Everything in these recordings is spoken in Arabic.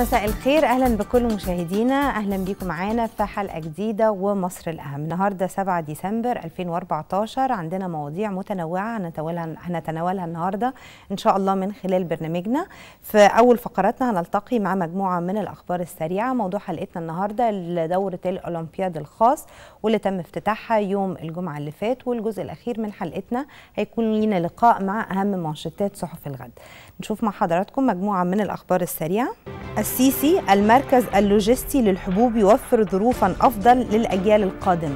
مساء الخير اهلا بكل مشاهدينا اهلا بيكم معانا في حلقه جديده ومصر الاهم النهارده 7 ديسمبر 2014 عندنا مواضيع متنوعه هنتناولها هنتناولها النهارده ان شاء الله من خلال برنامجنا في اول فقراتنا هنلتقي مع مجموعه من الاخبار السريعه موضوع حلقتنا النهارده لدوره الاولمبياد الخاص واللي تم افتتاحها يوم الجمعه اللي فات والجزء الاخير من حلقتنا هيكون لينا لقاء مع اهم منشطات صحف الغد نشوف مع حضراتكم مجموعه من الاخبار السريعه السيسي المركز اللوجستي للحبوب يوفر ظروفا أفضل للأجيال القادمة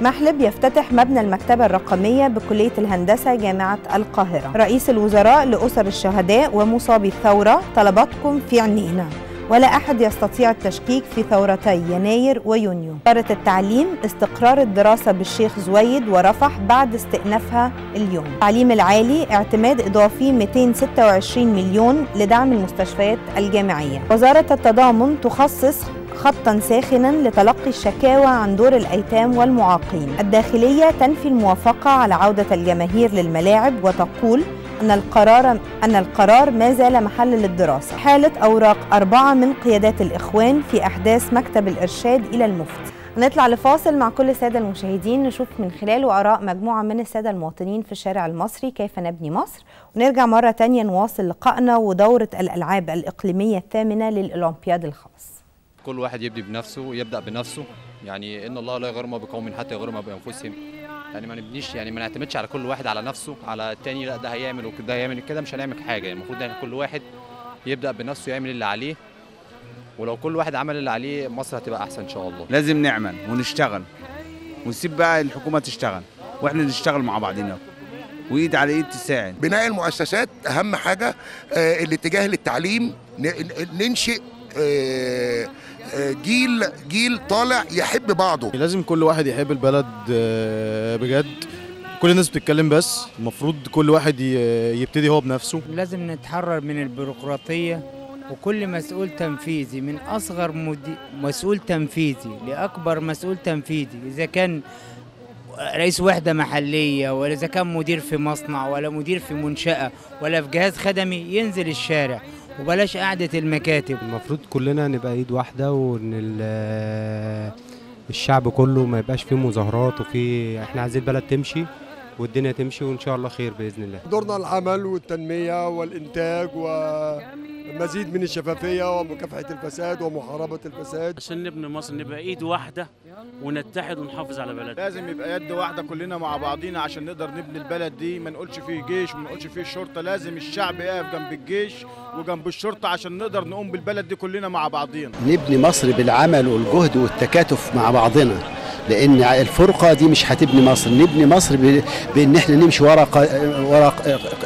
محلب يفتتح مبنى المكتبة الرقمية بكلية الهندسة جامعة القاهرة رئيس الوزراء لأسر الشهداء ومصابي الثورة طلباتكم في عنينا ولا أحد يستطيع التشكيك في ثورتي يناير ويونيو وزارة التعليم استقرار الدراسة بالشيخ زويد ورفح بعد استئنافها اليوم التعليم العالي اعتماد إضافي 226 مليون لدعم المستشفيات الجامعية وزارة التضامن تخصص خطا ساخنا لتلقي الشكاوى عن دور الايتام والمعاقين الداخليه تنفي الموافقه على عوده الجماهير للملاعب وتقول أن القرار أن القرار ما زال محل للدراسة. حالة أوراق أربعة من قيادات الإخوان في أحداث مكتب الإرشاد إلى المفتي. هنطلع لفاصل مع كل الساده المشاهدين نشوف من خلاله اراء مجموعه من الساده المواطنين في الشارع المصري كيف نبني مصر ونرجع مره تانية نواصل لقائنا ودوره الالعاب الاقليميه الثامنه للاولمبياد الخاص كل واحد يبدي بنفسه يبدا بنفسه يعني ان الله لا يغرم بقوم حتى يغرم بانفسهم يعني ما نبنيش يعني ما نعتمدش على كل واحد على نفسه على التاني لا ده هيعمل وكده هيعمل كده مش هنعمل حاجه يعني المفروض يعني كل واحد يبدا بنفسه يعمل اللي عليه ولو كل واحد عمل اللي عليه مصر هتبقى احسن ان شاء الله لازم نعمل ونشتغل ونسيب بقى الحكومه تشتغل واحنا نشتغل مع بعضنا وايد على ايد تساعد بناء المؤسسات اهم حاجه آه، الاتجاه للتعليم ننشئ آه، آه، جيل جيل طالع يحب بعضه لازم كل واحد يحب البلد آه، بجد كل الناس بتتكلم بس المفروض كل واحد يبتدي هو بنفسه لازم نتحرر من البيروقراطيه وكل مسؤول تنفيذي من اصغر مدي... مسؤول تنفيذي لاكبر مسؤول تنفيذي اذا كان رئيس وحدة محلية ولا إذا كان مدير في مصنع ولا مدير في منشأة ولا في جهاز خدمي ينزل الشارع وبلاش قعدة المكاتب المفروض كلنا نبقى ايد واحدة وان الشعب كله ما يبقاش فيه مظاهرات وفي احنا عايزين البلد تمشي والدنيا تمشي وان شاء الله خير باذن الله دورنا العمل والتنميه والانتاج ومزيد من الشفافيه ومكافحه الفساد ومحاربه الفساد عشان نبني مصر نبقى ايد واحده ونتحد ونحافظ على بلدنا لازم يبقى يد واحده كلنا مع بعضينا عشان نقدر نبني البلد دي ما نقولش فيه جيش وما نقولش فيه شرطه لازم الشعب يقف جنب الجيش وجنب الشرطه عشان نقدر نقوم بالبلد دي كلنا مع بعضينا نبني مصر بالعمل والجهد والتكاتف مع بعضنا لان الفرقه دي مش هتبني مصر نبني مصر بان احنا نمشي ورا ورا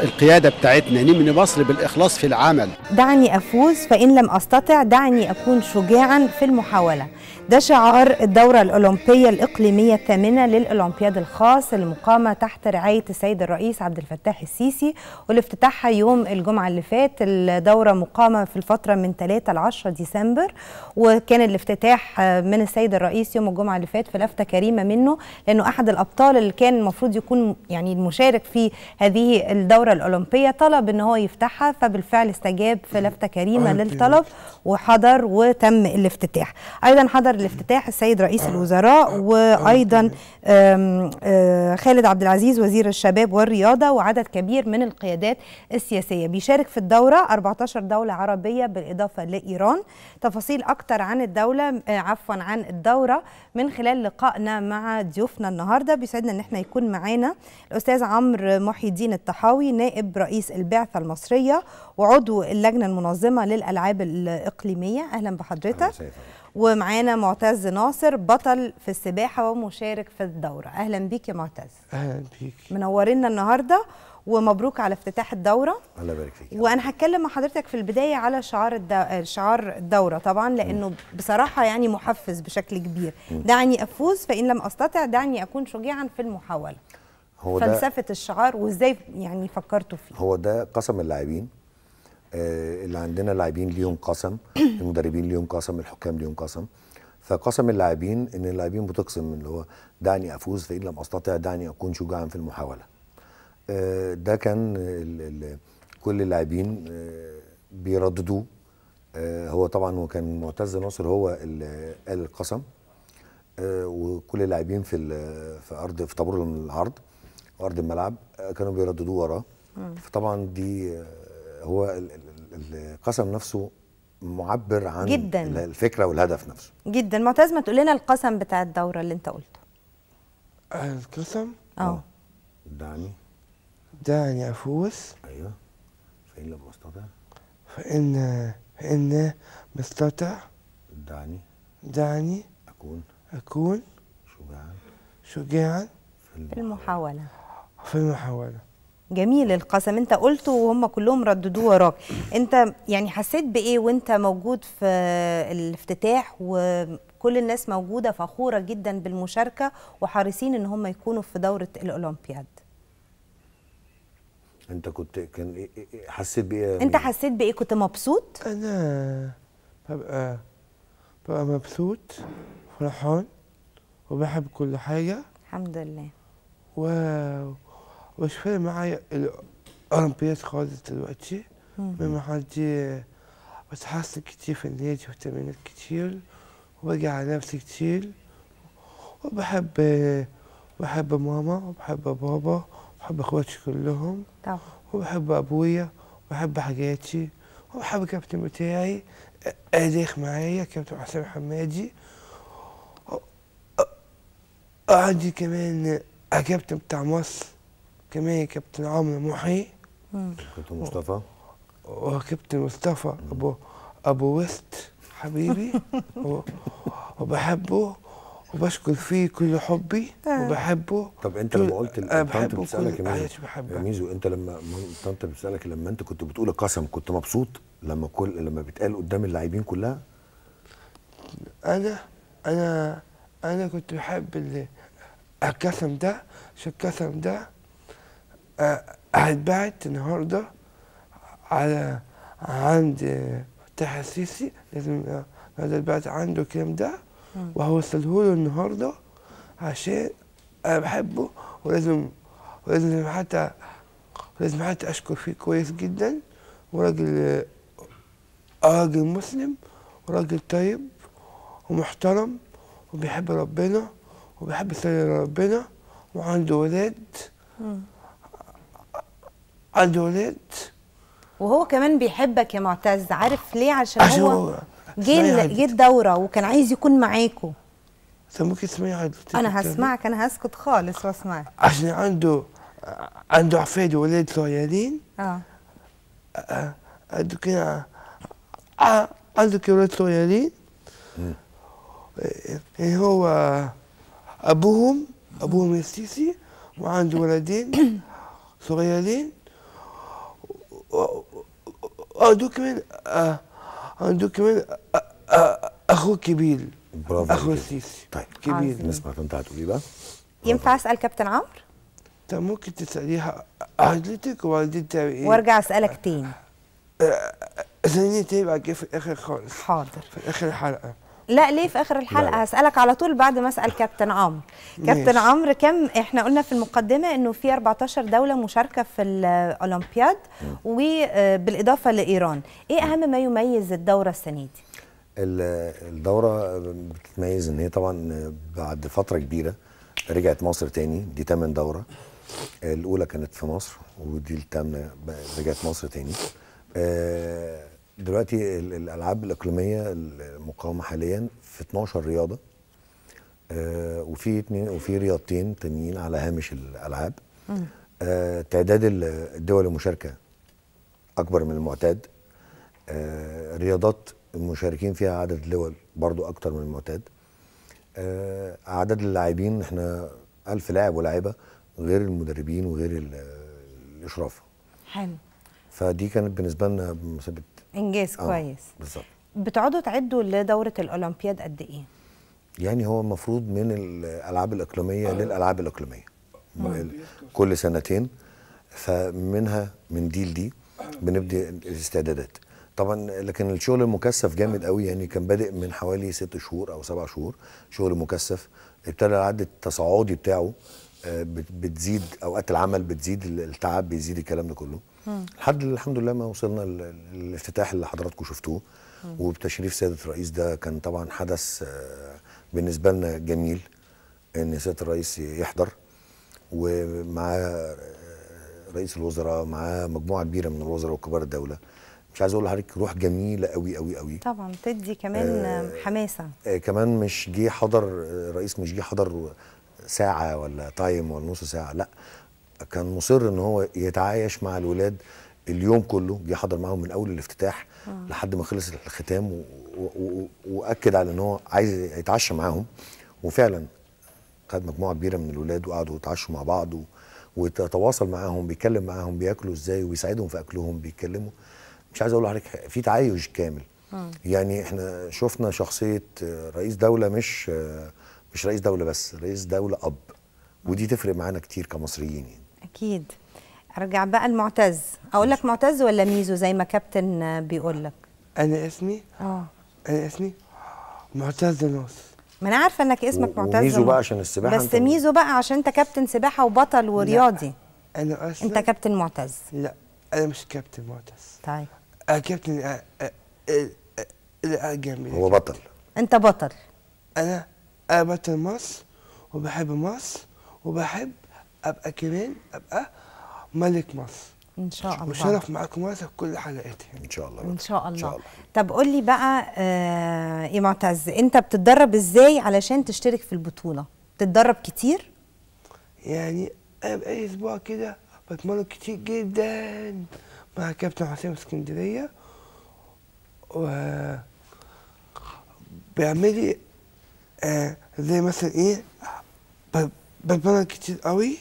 القياده بتاعتنا نبني مصر بالاخلاص في العمل دعني افوز فان لم استطع دعني اكون شجاعا في المحاوله ده شعار الدورة الأولمبية الإقليمية الثامنة للأولمبياد الخاص المقامة تحت رعاية السيد الرئيس عبد الفتاح السيسي والافتتاحها يوم الجمعة اللي فات الدورة مقامة في الفترة من 3 ل 10 ديسمبر وكان الافتتاح من السيد الرئيس يوم الجمعة اللي فات في لفته كريمة منه لأنه أحد الأبطال اللي كان المفروض يكون يعني المشارك في هذه الدورة الأولمبية طلب أن هو يفتحها فبالفعل استجاب في لفته كريمة للطلب وحضر وتم الافتتاح أيضا حضر الافتتاح السيد رئيس الوزراء وأيضا خالد عبد العزيز وزير الشباب والرياضة وعدد كبير من القيادات السياسية بيشارك في الدورة 14 دولة عربية بالإضافة لإيران تفاصيل أكتر عن الدولة آه، عفوا عن الدورة من خلال لقائنا مع ضيوفنا النهارده بيسعدنا ان احنا يكون معانا الاستاذ عمرو محي الدين الطحاوي نائب رئيس البعثه المصريه وعضو اللجنه المنظمه للالعاب الاقليميه اهلا بحضرتك ومعانا معتز ناصر بطل في السباحه ومشارك في الدوره اهلا بيك يا معتز اهلا بيك منورينا النهارده ومبروك على افتتاح الدوره الله يبارك فيك وانا هتكلم مع حضرتك في البدايه على شعار شعار الدوره طبعا لانه بصراحه يعني محفز بشكل كبير دعني افوز فان لم استطع دعني اكون شجاعا في المحاوله هو فلسفه ده الشعار وازاي يعني فكرتوا فيه هو ده قسم اللاعبين آه، اللي عندنا لاعبين ليهم قسم المدربين ليهم قسم الحكام ليهم قسم فقسم اللاعبين ان اللاعبين بتقسم اللي هو دعني افوز فان لم استطع دعني اكون شجاعا في المحاوله آه، ده كان الـ الـ كل اللاعبين آه، بيرددوه آه، هو طبعا وكان معتز ناصر هو اللي قال القسم وكل اللاعبين في في ارض في طابور العرض وارض الملعب كانوا بيرددوه وراه فطبعا دي هو القسم نفسه معبر عن جداً. الفكره والهدف نفسه جدا معتز ما تقول لنا القسم بتاع الدوره اللي انت قلته القسم اه دعني دعني أفوز أيوه فإن لم أستطع فإن فإن مستطع دعني دعني أكون أكون شجاعا شجاعا في المحاولة في المحاولة جميل القسم انت قلته وهم كلهم رددوه وراك انت يعني حسيت بايه وانت موجود في الافتتاح وكل الناس موجوده فخوره جدا بالمشاركه وحريصين ان هم يكونوا في دوره الاولمبياد انت كنت كان إيه- إيه- إيه- حسيت بايه انت حسيت بايه كنت مبسوط انا ببقى ببقى مبسوط فرحان وبحب كل حاجه الحمد لله و مش فارق معايا الاولمبياد خالص دلوقتي مهم عندي بس حاسس كتير في النادي وتمرينات كتير وباجي على نفسي كتير وبحب بحب ماما وبحب بابا بحب اخواتي كلهم طبعا وبحب ابويا وبحب حاجاتي وبحب الكابتن بتاعي اديخ معايا كابتن حسام حمادي عندي كمان الكابتن بتاع مصر كمان كابتن عمرو محي كابتن مصطفى وكابتن مصطفى ابو ابو وست حبيبي وبحبه وبشكر فيه كل حبي آه. وبحبه طب انت لما قلت آه، طنط بتسالك آه، يا ميزو انت لما طنط بتسالك لما انت كنت بتقول القسم كنت مبسوط لما كل لما بيتقال قدام اللاعبين كلها انا انا انا كنت بحب القسم ده عشان القسم ده هيتبعت آه، النهارده على عند السيسي لازم هذا البعت عنده الكلام ده وهوصله له النهارده عشان انا بحبه ولازم ولازم حتى لازم حتى اشكر فيه كويس جدا وراجل آه، راجل مسلم وراجل طيب ومحترم وبيحب ربنا وبيحب يصلي ربنا وعنده ولاد عنده ولاد وهو كمان بيحبك يا معتز عارف ليه عشان, عشان هو, هو جه جه الدوره وكان عايز يكون معاكوا انت ممكن تسمعي انا هسمعك انا هسكت خالص واسمعك عشان عنده عنده عفاد وولاد صغيرين اه, آه،, آه، عنده كده آه، عنده كده ولاد صغيرين إيه، إيه، هو ابوهم ابوهم السيسي وعنده ولدين صغيرين ودول من آه عنده كمان اخو كبير برافو اخو السيسي طيب كبير نسمع بنت تقولي بقى ينفع اسال كابتن عمرو؟ طب ممكن تساليها حضرتك وبعدين تعمل ايه؟ وارجع اسالك تاني ثانية تبقى كيف في الاخر خالص حاضر في اخر الحلقه لا ليه في اخر الحلقه هسالك على طول بعد ما اسال كابتن عمرو كابتن عمرو كم احنا قلنا في المقدمه انه في 14 دوله مشاركه في الاولمبياد وبالاضافه آه، لايران ايه اهم ما يميز الدوره السنه دي الدوره بتتميز ان هي طبعا بعد فتره كبيره رجعت مصر تاني دي تامن دوره الاولى كانت في مصر ودي الثامنه رجعت مصر تاني آه دلوقتي الالعاب الاقليميه المقاومه حاليا في 12 رياضه آه، وفي اثنين وفي رياضتين تانيين على هامش الالعاب آه، تعداد الدول المشاركه اكبر من المعتاد آه، رياضات المشاركين فيها عدد الدول برضو اكتر من المعتاد عدد اللاعبين احنا ألف لاعب ولاعبه غير المدربين وغير الاشراف حلو فدي كانت بالنسبه لنا مسابقه انجاز آه، كويس بالظبط بتقعدوا تعدوا لدوره الاولمبياد قد ايه؟ يعني هو المفروض من الالعاب الاقليميه آه. للالعاب الاقليميه آه. كل سنتين فمنها من دي لدي بنبدي الاستعدادات طبعا لكن الشغل المكثف جامد قوي يعني كان بادئ من حوالي ست شهور او سبع شهور شغل مكثف ابتدى العد التصاعدي بتاعه آه، بتزيد اوقات العمل بتزيد التعب بيزيد الكلام ده كله لحد الحمد لله ما وصلنا للافتتاح اللي حضراتكم شفتوه وبتشريف سياده الرئيس ده كان طبعا حدث آه، بالنسبه لنا جميل ان سياده الرئيس يحضر ومعاه آه، رئيس الوزراء معاه مجموعه كبيره من الوزراء وكبار الدوله مش عايز اقول لحضرتك روح جميله قوي قوي قوي طبعا تدي كمان آه حماسه آه كمان مش جه حضر الرئيس آه، مش جه حضر ساعه ولا تايم ولا نص ساعه لا كان مصر ان هو يتعايش مع الولاد اليوم كله جه حضر معاهم من اول الافتتاح آه. لحد ما خلص الختام واكد على ان هو عايز يتعشى معاهم وفعلا خد مجموعه كبيره من الولاد وقعدوا يتعشوا مع بعض وتواصل معاهم بيتكلم معاهم بياكلوا ازاي وبيساعدهم في اكلهم بيتكلموا مش عايز اقول لحضرتك في تعايش كامل آه. يعني احنا شفنا شخصيه رئيس دوله مش مش رئيس دوله بس رئيس دوله اب ودي تفرق معانا كتير كمصريين يعني. اكيد ارجع بقى المعتز اقول لك معتز ولا ميزو زي ما كابتن بيقول لك انا اسمي اه انا اسمي معتز ناصر ما انا عارفه انك اسمك معتز ميزو بقى عشان السباحه بس ميزو بقى عشان انت كابتن سباحه وبطل ورياضي لا. انا اصلا انت كابتن معتز لا انا مش كابتن معتز طيب انا أه، كابتن أه،, أه،, أه جميل هو بطل انت بطل انا انا بطل مصر وبحب مصر وبحب ابقى كمان ابقى ملك مصر ان شاء الله مشرف معاكم واسع في كل حلقاتي ان شاء الله ان شاء الله, إن شاء الله. طب قول لي بقى آه يا معتز انت بتتدرب ازاي علشان تشترك في البطوله بتتدرب كتير يعني اي اسبوع كده بتمرن كتير جدا مع كابتن حسين اسكندريه و بيعملي آه زي مثلا ايه بتمرن كتير قوي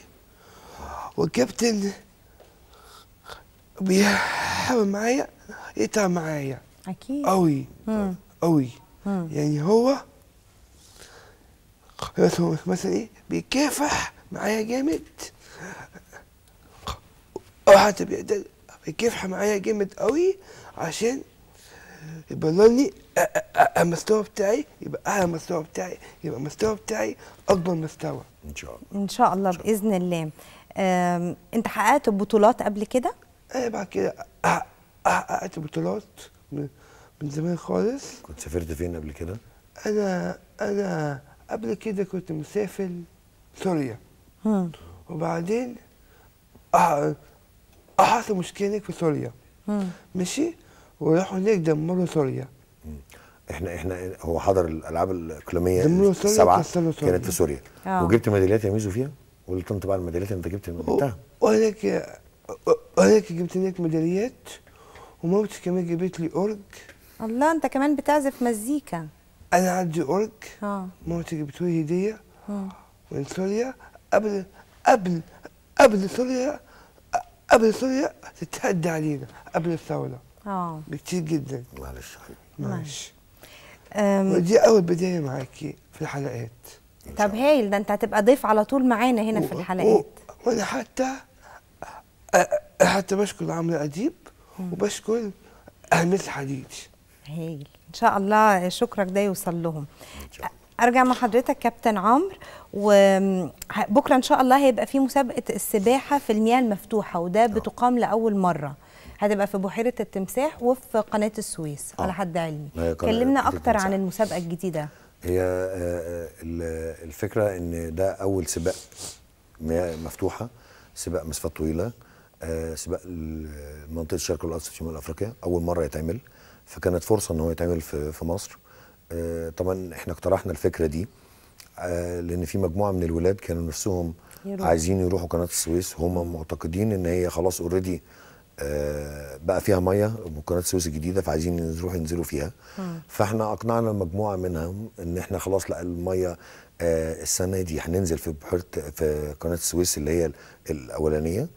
والكابتن بيحاول معايا يتعب معايا اكيد قوي قوي يعني هو مثلا ايه بيكافح معايا جامد او حتى بيقدر بيكافح معايا جامد قوي عشان يبللني المستوى بتاعي يبقى اعلى مستوى بتاعي يبقى المستوى بتاعي اكبر مستوى ان شاء الله ان شاء الله باذن الله انت حققت بطولات قبل كده؟ ايه بعد كده حققت بطولات من زمان خالص كنت سافرت فين قبل كده؟ انا انا قبل كده كنت مسافر سوريا وبعدين حصل مشكله في سوريا ماشي وراحوا هناك دمروا سوريا احنا احنا هو حضر الالعاب الاقليميه السبعه كانت في سوريا آه. وجبت ميداليات يا ميزو فيها؟ قلت انت بقى الميداليات انت جبت جبتها وهناك وهناك جبت هناك ميداليات ومامتي كمان جابت لي اورج الله انت كمان بتعزف مزيكا انا عندي اورج اه مامتي جابت لي هديه اه من سوريا قبل قبل قبل سوريا قبل سوريا تتهدى علينا قبل الثوره اه بكتير جدا معلش معلش ودي اول بدايه معاكي في الحلقات طب هايل ده انت هتبقى ضيف على طول معانا هنا في الحلقات وانا حتى حتى بشكر عمرو اديب وبشكر اهميه الحديد هايل ان شاء الله شكرك ده يوصل لهم إن شاء الله. ارجع مع حضرتك كابتن عمرو وبكره ان شاء الله هيبقى في مسابقه السباحه في المياه المفتوحه وده آه. بتقام لاول مره هتبقى في بحيره التمساح وفي قناه السويس أوه. على حد علمي كلمنا اكتر عن المسابقه الجديده هي آه، آه، الفكره ان ده اول سباق مفتوحه سباق مسافات طويله آه، سباق منطقه الشرق الاوسط في شمال افريقيا اول مره يتعمل فكانت فرصه ان هو يتعمل في مصر طبعا احنا اقترحنا الفكره دي لان في مجموعه من الولاد كانوا نفسهم يروح. عايزين يروحوا قناه السويس هم معتقدين ان هي خلاص اوريدي آه، بقى فيها ميه من قناه السويس الجديده فعايزين نروح ينزلوا فيها فاحنا اقنعنا مجموعه منهم ان احنا خلاص لا الميه آه، السنه دي هننزل في بحيره في قناه السويس اللي هي الاولانيه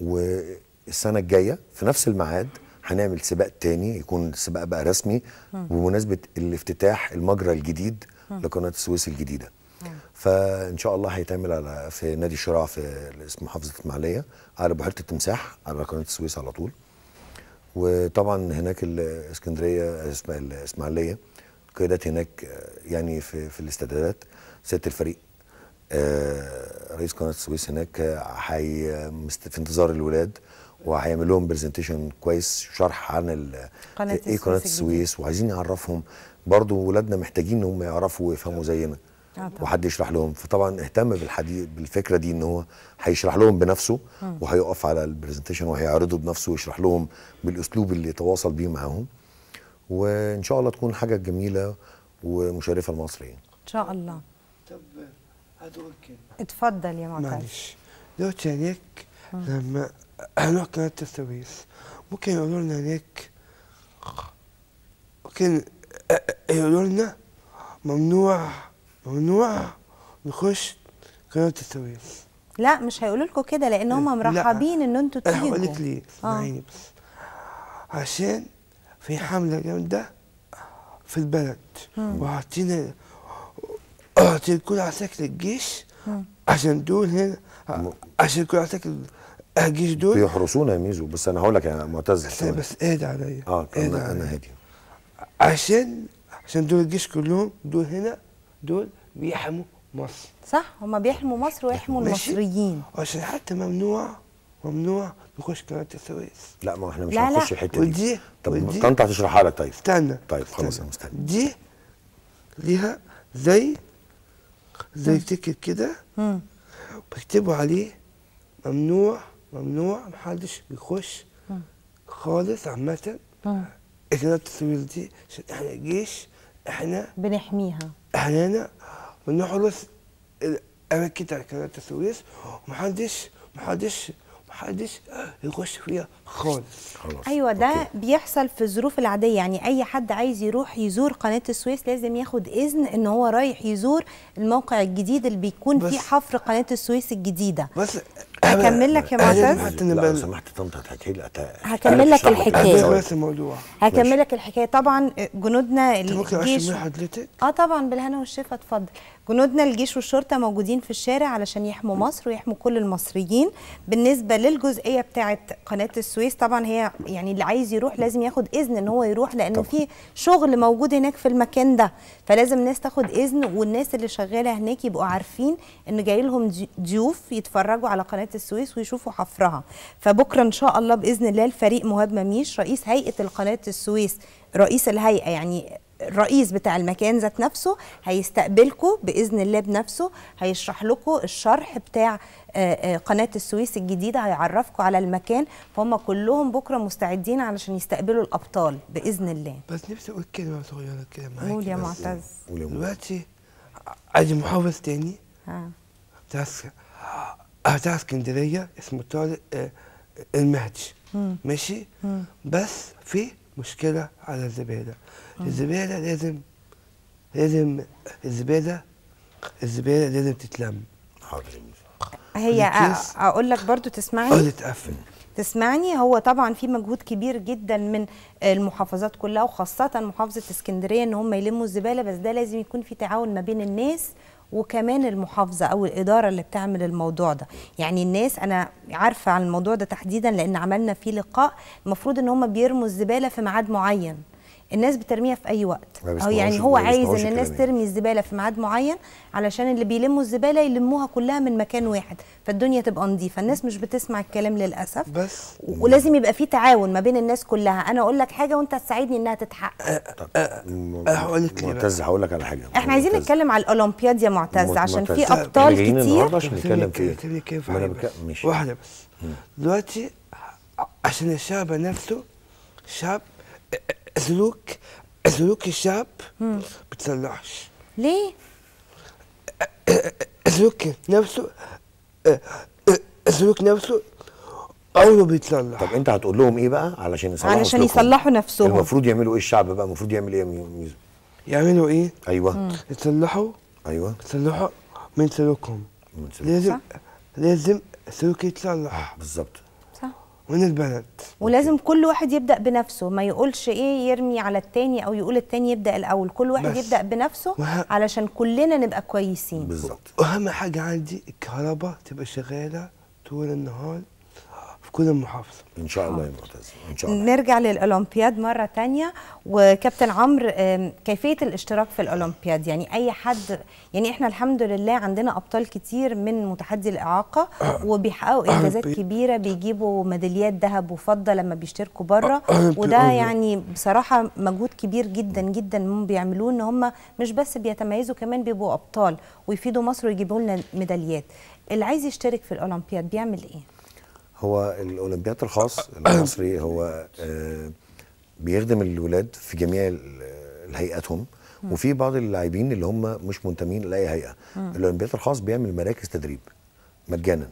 والسنه الجايه في نفس الميعاد هنعمل سباق تاني يكون السباق بقى رسمي بمناسبه الافتتاح المجرى الجديد لقناه السويس الجديده فان شاء الله هيتعمل على في نادي الشراع في اسم محافظه اسماعيليه على بحيره التمساح على قناه السويس على طول وطبعا هناك الاسكندريه الاسماعيليه القيادات هناك آه، يعني في في الاستعدادات سياده الفريق آه، رئيس قناه السويس هناك حي آه، في انتظار الولاد وهيعمل لهم برزنتيشن كويس شرح عن قناه إيه السويس, قناه السويس وعايزين نعرفهم برضو ولادنا محتاجين ان هم يعرفوا ويفهموا زينا آه، وحد يشرح لهم فطبعا اهتم بالحديث بالفكره دي ان هو هيشرح لهم بنفسه وهيقف على البرزنتيشن وهيعرضه بنفسه ويشرح لهم بالاسلوب اللي تواصل بيه معاهم وان شاء الله تكون حاجه جميله ومشرفه للمصريين ان شاء الله طب هدول اتفضل يا معتز معلش دلوقتي هناك لما هنروح قناه السويس ممكن يقولوا لنا هناك ممكن آه، آه، يقولوا لنا ممنوع ممنوع نخش قناه التسويق لا مش هيقولوا لكم كده لان هم مرحبين ان انتوا تيجوا هقول لك ليه اسمعيني آه. بس عشان في حمله جامده في البلد وعاطينا اعطينا كل على شكل الجيش عشان دول هنا عشان كل على شكل الجيش دول بيحرسونا يا ميزو بس انا هقول لك يا يعني، معتز بس, بس اهدى عليا اه انا هادي عشان عشان دول الجيش كلهم دول هنا دول بيحموا مصر صح هم بيحموا مصر ويحموا المصريين عشان حتى ممنوع ممنوع نخش قناه السويس لا ما احنا مش هنخش الحته دي ودي طب ودي طنطا هتشرحها لك طيب استنى طيب خلاص انا مستني دي ليها زي زي تيكت كده بكتبوا عليه ممنوع ممنوع محدش بيخش خالص عامة قناة السويس دي عشان احنا جيش احنا بنحميها احنا هنا بنحرس الاماكن تاع قناه السويس ومحدش محدش محدش يخش فيها خالص خلاص ايوه ده أوكي. بيحصل في الظروف العاديه يعني اي حد عايز يروح يزور قناه السويس لازم ياخد اذن ان هو رايح يزور الموقع الجديد اللي بيكون فيه حفر قناه السويس الجديده بس هكمل لك يا معتز لو سمحت طنط هتحكي لي هكمل لك الحكايه بس الموضوع هكمل لك الحكايه طبعا آه، جنودنا اللي ممكن اه طبعا بالهنا والشفا اتفضل جنودنا الجيش والشرطه موجودين في الشارع علشان يحموا مصر ويحموا كل المصريين بالنسبه للجزئيه بتاعه قناه السويس طبعا هي يعني اللي عايز يروح لازم ياخد اذن ان هو يروح لانه في شغل موجود هناك في المكان ده فلازم الناس تاخد اذن والناس اللي شغاله هناك يبقوا عارفين ان جاي لهم ضيوف يتفرجوا على قناه السويس ويشوفوا حفرها فبكره ان شاء الله باذن الله الفريق مهاب مميش رئيس هيئه القناه السويس رئيس الهيئه يعني الرئيس بتاع المكان ذات نفسه هيستقبلكم باذن الله بنفسه هيشرح لكم الشرح بتاع آه، آه، قناه السويس الجديده هيعرفكم على المكان فهم كلهم بكره مستعدين علشان يستقبلوا الابطال باذن الله بس نفسي اقول كلمه صغيره كده معاك قول يا معتز دلوقتي عندي محافظ تاني ها بتاع اسكندريه اسمه طارق آه، المهدي ماشي بس في مشكله على الزباله آه. الزباله لازم لازم الزباله الزباله لازم تتلم حاضر هي اقول لك برضو تسمعني اه تتقفل تسمعني هو طبعا في مجهود كبير جدا من المحافظات كلها وخاصه محافظه اسكندريه ان هم يلموا الزباله بس ده لازم يكون في تعاون ما بين الناس وكمان المحافظه او الاداره اللي بتعمل الموضوع ده يعني الناس انا عارفه عن الموضوع ده تحديدا لان عملنا فيه لقاء المفروض ان هم بيرموا الزباله في ميعاد معين الناس بترميها في اي وقت او يعني هو عايز ان الناس ترمي الزباله في ميعاد معين علشان اللي بيلموا الزباله يلموها كلها من مكان واحد فالدنيا تبقى نظيفه الناس مش بتسمع الكلام للاسف بس ولازم يبقى في تعاون ما بين الناس كلها انا اقول لك حاجه وانت تساعدني انها تتحقق أه، أه، أه، هقول لك معتز هقول لك على حاجه احنا عايزين نتكلم على الاولمبياد يا معتز عشان في ابطال كتير عشان نتكلم واحده بس دلوقتي عشان الشعب نفسه شعب سلوك سلوك الشعب بتصلحش ليه؟ سلوك نفسه سلوك نفسه عمره بيتصلح طب انت هتقول لهم ايه بقى علشان يصلحوا علشان يصلحوا نفسهم المفروض يعملوا ايه الشعب بقى المفروض يعمل ايه يا يعملوا ايه؟ ايوه يصلحوا ايوه يصلحوا من سلوكهم من سلوكهم لازم صح؟ لازم سلوك يتصلح آه، بالظبط من البلد ولازم كل واحد يبدا بنفسه ما يقولش ايه يرمي على التاني او يقول التاني يبدا الاول كل واحد يبدا بنفسه وه... علشان كلنا نبقى كويسين بالظبط واهم حاجه عندي الكهرباء تبقى شغاله طول النهار في كل المحافظه ان شاء الله يا معتز ان شاء الله نرجع للاولمبياد مره ثانيه وكابتن عمرو كيفيه الاشتراك في الاولمبياد يعني اي حد يعني احنا الحمد لله عندنا ابطال كتير من متحدي الاعاقه وبيحققوا انجازات كبيره بيجيبوا ميداليات ذهب وفضه لما بيشتركوا بره وده إيه؟ يعني بصراحه مجهود كبير جدا جدا هم بيعملوه ان هم مش بس بيتميزوا كمان بيبقوا ابطال ويفيدوا مصر ويجيبوا لنا ميداليات اللي عايز يشترك في الاولمبياد بيعمل ايه هو الاولمبياد الخاص المصري هو آه، بيخدم الولاد في جميع هيئاتهم وفي بعض اللاعبين اللي هم مش منتمين لاي هيئه الاولمبياد الخاص بيعمل مراكز تدريب مجانا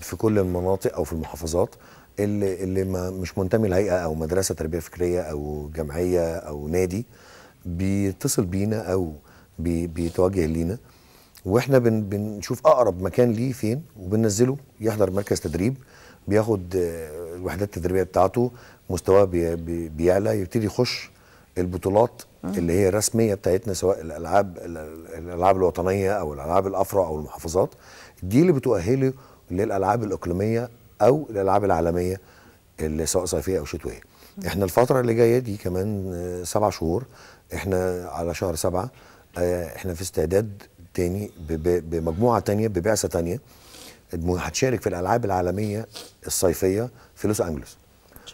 في كل المناطق او في المحافظات اللي اللي ما مش منتمي لهيئه او مدرسه تربيه فكريه او جمعيه او نادي بيتصل بينا او بيتوجه لينا واحنا بن بنشوف اقرب مكان ليه فين وبننزله يحضر مركز تدريب بياخد آه، الوحدات التدريبيه بتاعته مستواه بي بي بيعلى يبتدي يخش البطولات اللي هي الرسميه بتاعتنا سواء الالعاب الالعاب الوطنيه او الالعاب الافرع او المحافظات دي اللي بتؤهله للالعاب الاقليميه او الالعاب العالميه اللي سواء صيفيه او شتويه احنا الفتره اللي جايه دي كمان آه، سبع شهور احنا على شهر سبعة آه، احنا في استعداد تاني بمجموعه تانيه ببعثه تانيه هتشارك في الالعاب العالميه الصيفيه في لوس انجلوس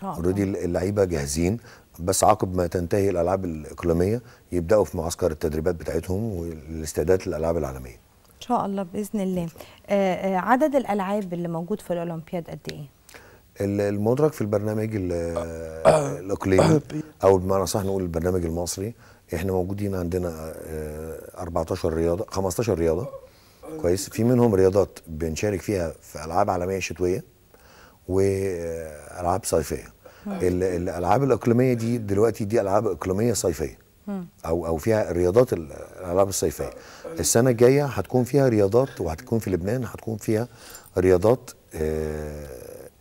اوريدي اللعيبه جاهزين بس عقب ما تنتهي الالعاب الاقليميه يبداوا في معسكر التدريبات بتاعتهم والاستعداد للالعاب العالميه ان شاء الله باذن الله آه،, آه عدد الالعاب اللي موجود في الاولمبياد قد ايه المدرج في البرنامج الاقليمي او بمعنى صح نقول البرنامج المصري احنا موجودين عندنا 14 آه، رياضه 15 رياضه كويس في منهم رياضات بنشارك فيها في العاب عالميه شتويه والعاب صيفيه الالعاب الاقليميه دي دلوقتي دي العاب اقليميه صيفيه او او فيها رياضات الالعاب الصيفيه السنه الجايه هتكون فيها رياضات وهتكون في لبنان هتكون فيها رياضات آه،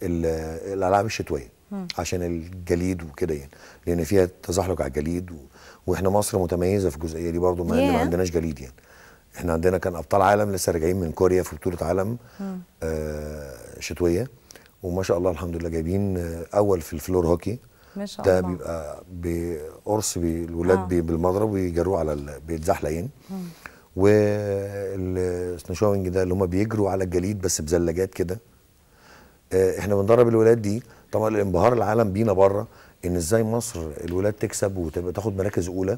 الالعاب الشتويه عشان الجليد وكده يعني لان فيها تزحلق على الجليد و واحنا مصر متميزه في الجزئيه دي برضو ما, yeah. ما عندناش جليد يعني احنا عندنا كان ابطال عالم لسه راجعين من كوريا في بطوله عالم آه شتويه وما شاء الله الحمد لله جايبين آه اول في الفلور هوكي ما شاء ده الله. بيبقى بقرص بي الولاد آه. بي بالمضرب ويجروه على بيتزحلقين والسنوشوينج ده اللي هم بيجروا على الجليد بس بزلاجات كده آه احنا بندرب الولاد دي طبعا الانبهار العالم بينا بره ان ازاي مصر الولاد تكسب وتبقى تاخد مراكز اولى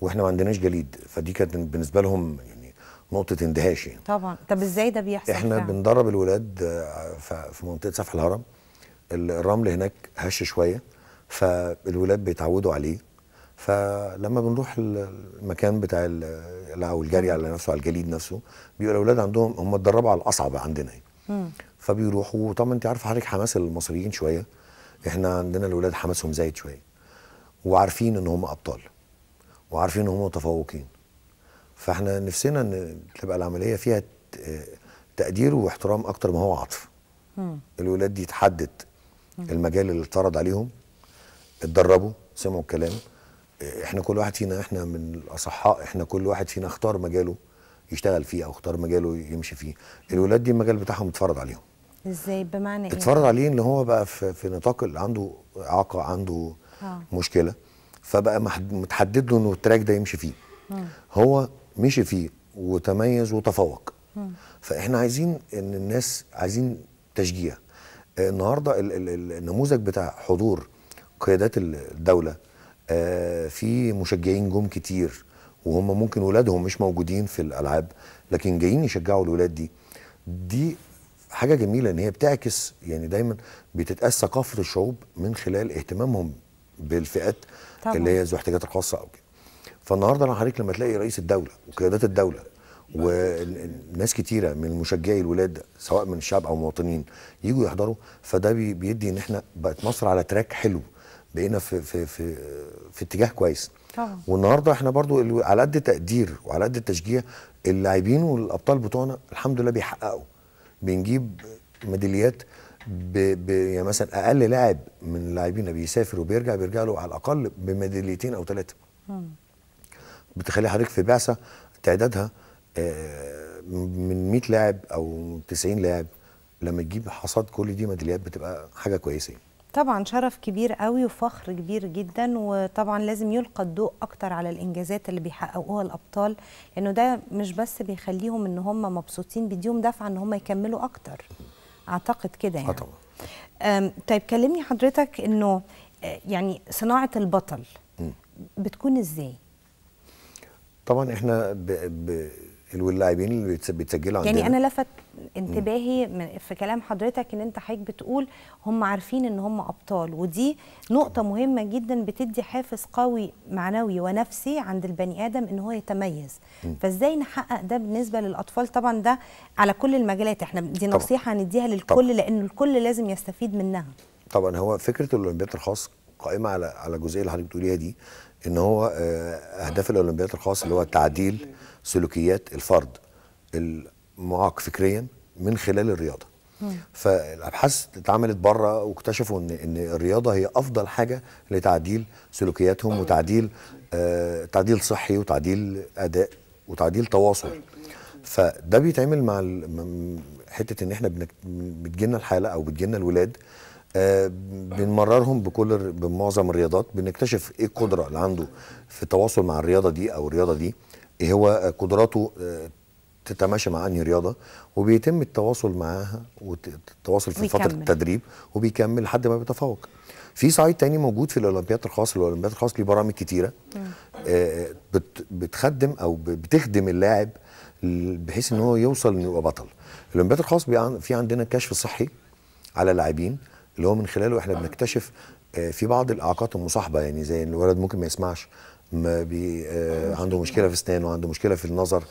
واحنا ما عندناش جليد فدي كانت بالنسبه لهم يعني نقطه اندهاش يعني طبعا طب ازاي ده بيحصل احنا فعلا. بندرب الولاد آه، في منطقه سفح الهرم الرمل هناك هش شويه فالولاد بيتعودوا عليه فلما بنروح المكان بتاع او الجري على نفسه على الجليد نفسه بيبقى الاولاد عندهم هم اتدربوا على الاصعب عندنا يعني فبيروحوا طبعا انت عارفه حضرتك حماس المصريين شويه احنا عندنا الولاد حماسهم زايد شويه وعارفين ان هم ابطال وعارفين ان هم متفوقين فاحنا نفسنا ان تبقى العمليه فيها تقدير واحترام اكتر ما هو عطف الولاد دي تحدد المجال اللي اتعرض عليهم اتدربوا سمعوا الكلام احنا كل واحد فينا احنا من الاصحاء احنا كل واحد فينا اختار مجاله يشتغل فيه او اختار مجاله يمشي فيه الولاد دي المجال بتاعهم اتفرض عليهم ازاي بمعنى ايه؟ بتفرج عليه ان هو بقى في, في نطاق اللي عنده اعاقه عنده آه. مشكله فبقى متحدد له انه التراك ده يمشي فيه آه. هو مشي فيه وتميز وتفوق آه. فاحنا عايزين ان الناس عايزين تشجيع النهارده النموذج بتاع حضور قيادات الدوله آه، في مشجعين جم كتير وهم ممكن ولادهم مش موجودين في الالعاب لكن جايين يشجعوا الولاد دي دي حاجه جميله ان هي بتعكس يعني دايما بتتقاس ثقافه الشعوب من خلال اهتمامهم بالفئات طبعا. اللي هي ذو احتياجات الخاصه او كده فالنهارده انا حضرتك لما تلاقي رئيس الدوله وقيادات الدوله وناس كتيره من مشجعي الولاد سواء من الشعب او مواطنين يجوا يحضروا فده بيدي ان احنا بقت مصر على تراك حلو بقينا في في في في اتجاه كويس طبعا والنهارده احنا برضو على قد تقدير وعلى قد التشجيع اللاعبين والابطال بتوعنا الحمد لله بيحققوا بنجيب ميداليات ب... ب... يعني مثلا اقل لاعب من لاعبينا بيسافر وبيرجع بيرجع له على الاقل بميداليتين او ثلاثه بتخلي حضرتك في بعثه تعدادها آه، من 100 لاعب او 90 لاعب لما تجيب حصاد كل دي ميداليات بتبقى حاجه كويسه طبعا شرف كبير قوي وفخر كبير جدا وطبعا لازم يلقى الضوء اكتر على الانجازات اللي بيحققوها الابطال لانه ده مش بس بيخليهم ان هم مبسوطين بيديهم دفعه ان هم يكملوا اكتر اعتقد كده يعني آه، طبعا طيب كلمني حضرتك انه آه، يعني صناعه البطل بتكون ازاي طبعا احنا ب... ب... واللاعبين اللي بيتسجلوا يعني عندنا يعني انا لفت انتباهي من في كلام حضرتك ان انت حضرتك بتقول هم عارفين ان هم ابطال ودي نقطه مهمه جدا بتدي حافز قوي معنوي ونفسي عند البني ادم ان هو يتميز م. فازاي نحقق ده بالنسبه للاطفال طبعا ده على كل المجالات احنا دي نصيحه هنديها للكل لان الكل لازم يستفيد منها طبعا هو فكره الاولمبياد الخاص قائمه على على الجزئيه اللي حضرتك بتقوليها دي ان هو آه، اهداف الاولمبياد الخاص اللي هو التعديل سلوكيات الفرد المعاق فكريا من خلال الرياضه مم. فالابحاث اتعملت بره واكتشفوا ان ان الرياضه هي افضل حاجه لتعديل سلوكياتهم وتعديل آه تعديل صحي وتعديل اداء وتعديل تواصل فده بيتعمل مع حته ان احنا بتجيلنا الحاله او بتجيلنا الولاد آه بنمررهم بكل بمعظم الرياضات بنكتشف ايه القدره اللي عنده في التواصل مع الرياضه دي او الرياضه دي هو قدراته آه، تتماشى مع انهي رياضه وبيتم التواصل معاها والتواصل في فتره التدريب وبيكمل لحد ما بيتفوق في صعيد تاني موجود في الاولمبياد الخاص الاولمبياد الخاص ليه برامج كتيره آه بتخدم او بتخدم اللاعب بحيث ان هو يوصل انه يبقى بطل الاولمبياد الخاص في عندنا كشف صحي على اللاعبين اللي هو من خلاله احنا بنكتشف آه في بعض الاعاقات المصاحبه يعني زي الولد ممكن ما يسمعش ما بي آه، عنده مشكله في اسنانه عنده مشكله في النظر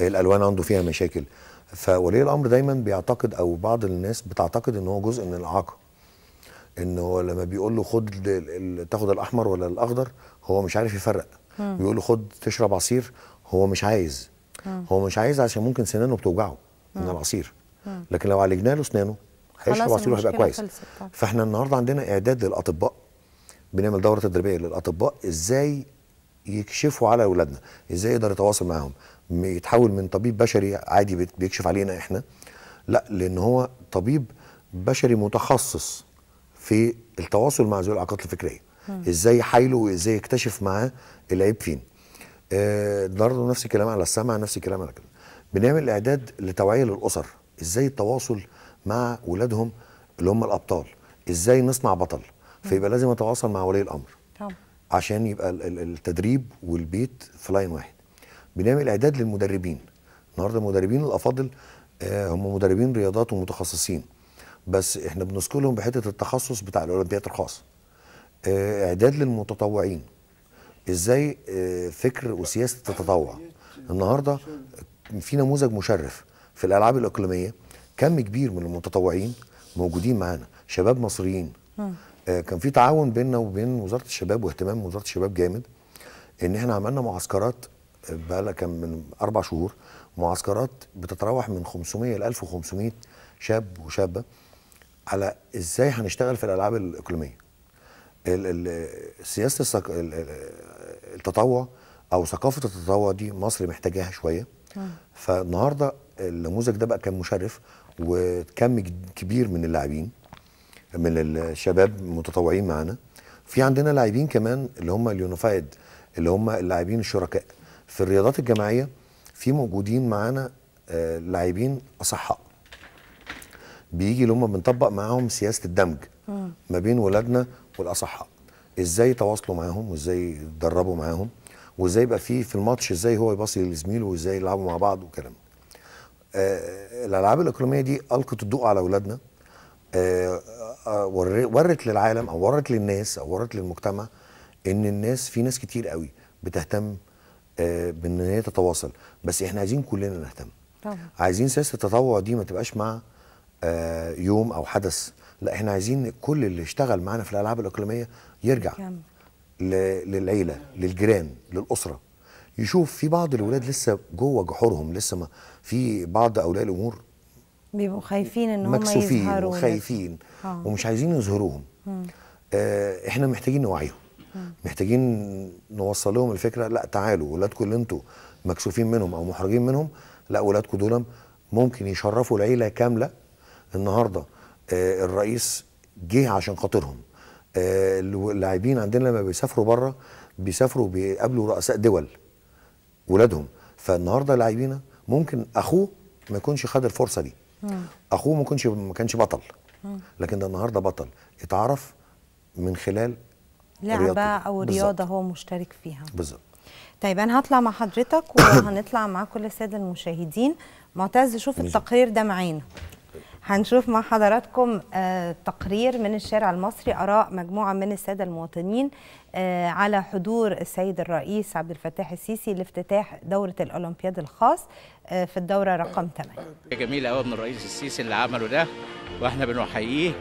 الالوان عنده فيها مشاكل فولي الامر دايما بيعتقد او بعض الناس بتعتقد ان هو جزء من الاعاقه ان هو لما بيقول له خد تاخد الاحمر ولا الاخضر هو مش عارف يفرق بيقول له خد تشرب عصير هو مش عايز هو مش عايز عشان ممكن سنانه بتوجعه من العصير لكن لو عالجنا له سنانه هيشرب عصير وهيبقى كويس فاحنا النهارده عندنا اعداد للاطباء بنعمل دوره تدريبيه للاطباء ازاي يكشفوا على اولادنا ازاي يقدر يتواصل معاهم يتحول من طبيب بشري عادي بيكشف علينا احنا لا لان هو طبيب بشري متخصص في التواصل مع ذوي الاعاقات الفكريه ازاي يحايله وازاي يكتشف معاه العيب فين برضه آه، نفس الكلام على السمع نفس الكلام على كده بنعمل اعداد لتوعيه للاسر ازاي التواصل مع ولادهم اللي هم الابطال ازاي نصنع بطل فيبقى لازم اتواصل مع ولي الامر عشان يبقى التدريب والبيت في لاين واحد بنعمل اعداد للمدربين النهارده المدربين الافاضل آه، هم مدربين رياضات ومتخصصين بس احنا بنسكلهم بحته التخصص بتاع الاولمبيات الخاص آه، اعداد للمتطوعين ازاي آه، فكر وسياسه التطوع النهارده في نموذج مشرف في الالعاب الاقليميه كم كبير من المتطوعين موجودين معانا شباب مصريين آه، كان في تعاون بيننا وبين وزاره الشباب واهتمام وزاره الشباب جامد ان احنا عملنا معسكرات آه، بقى لها كان من اربع شهور معسكرات بتتراوح من 500 ل 1500 شاب وشابه على ازاي هنشتغل في الالعاب الاقليميه سياسه السك... التطوع او ثقافه التطوع دي مصر محتاجاها شويه فالنهارده النموذج ده بقى كان مشرف وكم كبير من اللاعبين من الشباب المتطوعين معانا في عندنا لاعبين كمان اللي هم اليونيفايد اللي هم اللاعبين الشركاء في الرياضات الجماعيه في موجودين معانا آه، لاعبين اصحاء بيجي اللي هم بنطبق معاهم سياسه الدمج ما بين ولادنا والاصحاء ازاي يتواصلوا معاهم وازاي يتدربوا معاهم وازاي يبقى في في الماتش ازاي هو يباصي لزميله وازاي يلعبوا مع بعض وكلام آه، الالعاب الاقليميه دي القت الضوء على اولادنا آه، آه، ورت للعالم او ورت للناس او ورت للمجتمع ان الناس في ناس كتير قوي بتهتم آه، بان هي تتواصل بس احنا عايزين كلنا نهتم طبعا. عايزين سياسه التطوع دي ما تبقاش مع يوم او حدث لا احنا عايزين كل اللي اشتغل معانا في الالعاب الاقليميه يرجع جميل. للعيله للجيران للاسره يشوف في بعض الاولاد لسه جوه جحورهم لسه ما في بعض اولياء الامور بيبقوا خايفين ان هم مكسوفين يظهروا وخايفين آه. ومش عايزين يظهروهم آه احنا محتاجين نوعيهم محتاجين نوصل لهم الفكره لا تعالوا ولادكم اللي انتوا مكسوفين منهم او محرجين منهم لا ولادكم دول ممكن يشرفوا العيله كامله النهارده آه الرئيس جه عشان خاطرهم آه اللاعبين عندنا لما بيسافروا بره بيسافروا بيقابلوا رؤساء دول ولادهم فالنهارده لاعبينا ممكن اخوه ما يكونش خد الفرصه دي آه. اخوه ما كانش ما كانش بطل آه. لكن ده النهارده بطل اتعرف من خلال لعبه او رياضه هو مشترك فيها بالظبط طيب انا هطلع مع حضرتك وهنطلع مع كل الساده المشاهدين معتز شوف التقرير ده معانا هنشوف مع حضراتكم آه، تقرير من الشارع المصري اراء مجموعه من الساده المواطنين آه، على حضور السيد الرئيس عبد الفتاح السيسي لافتتاح دوره الاولمبياد الخاص آه، في الدوره رقم 8 جميل قوي من الرئيس السيسي اللي عمله ده واحنا بنحييه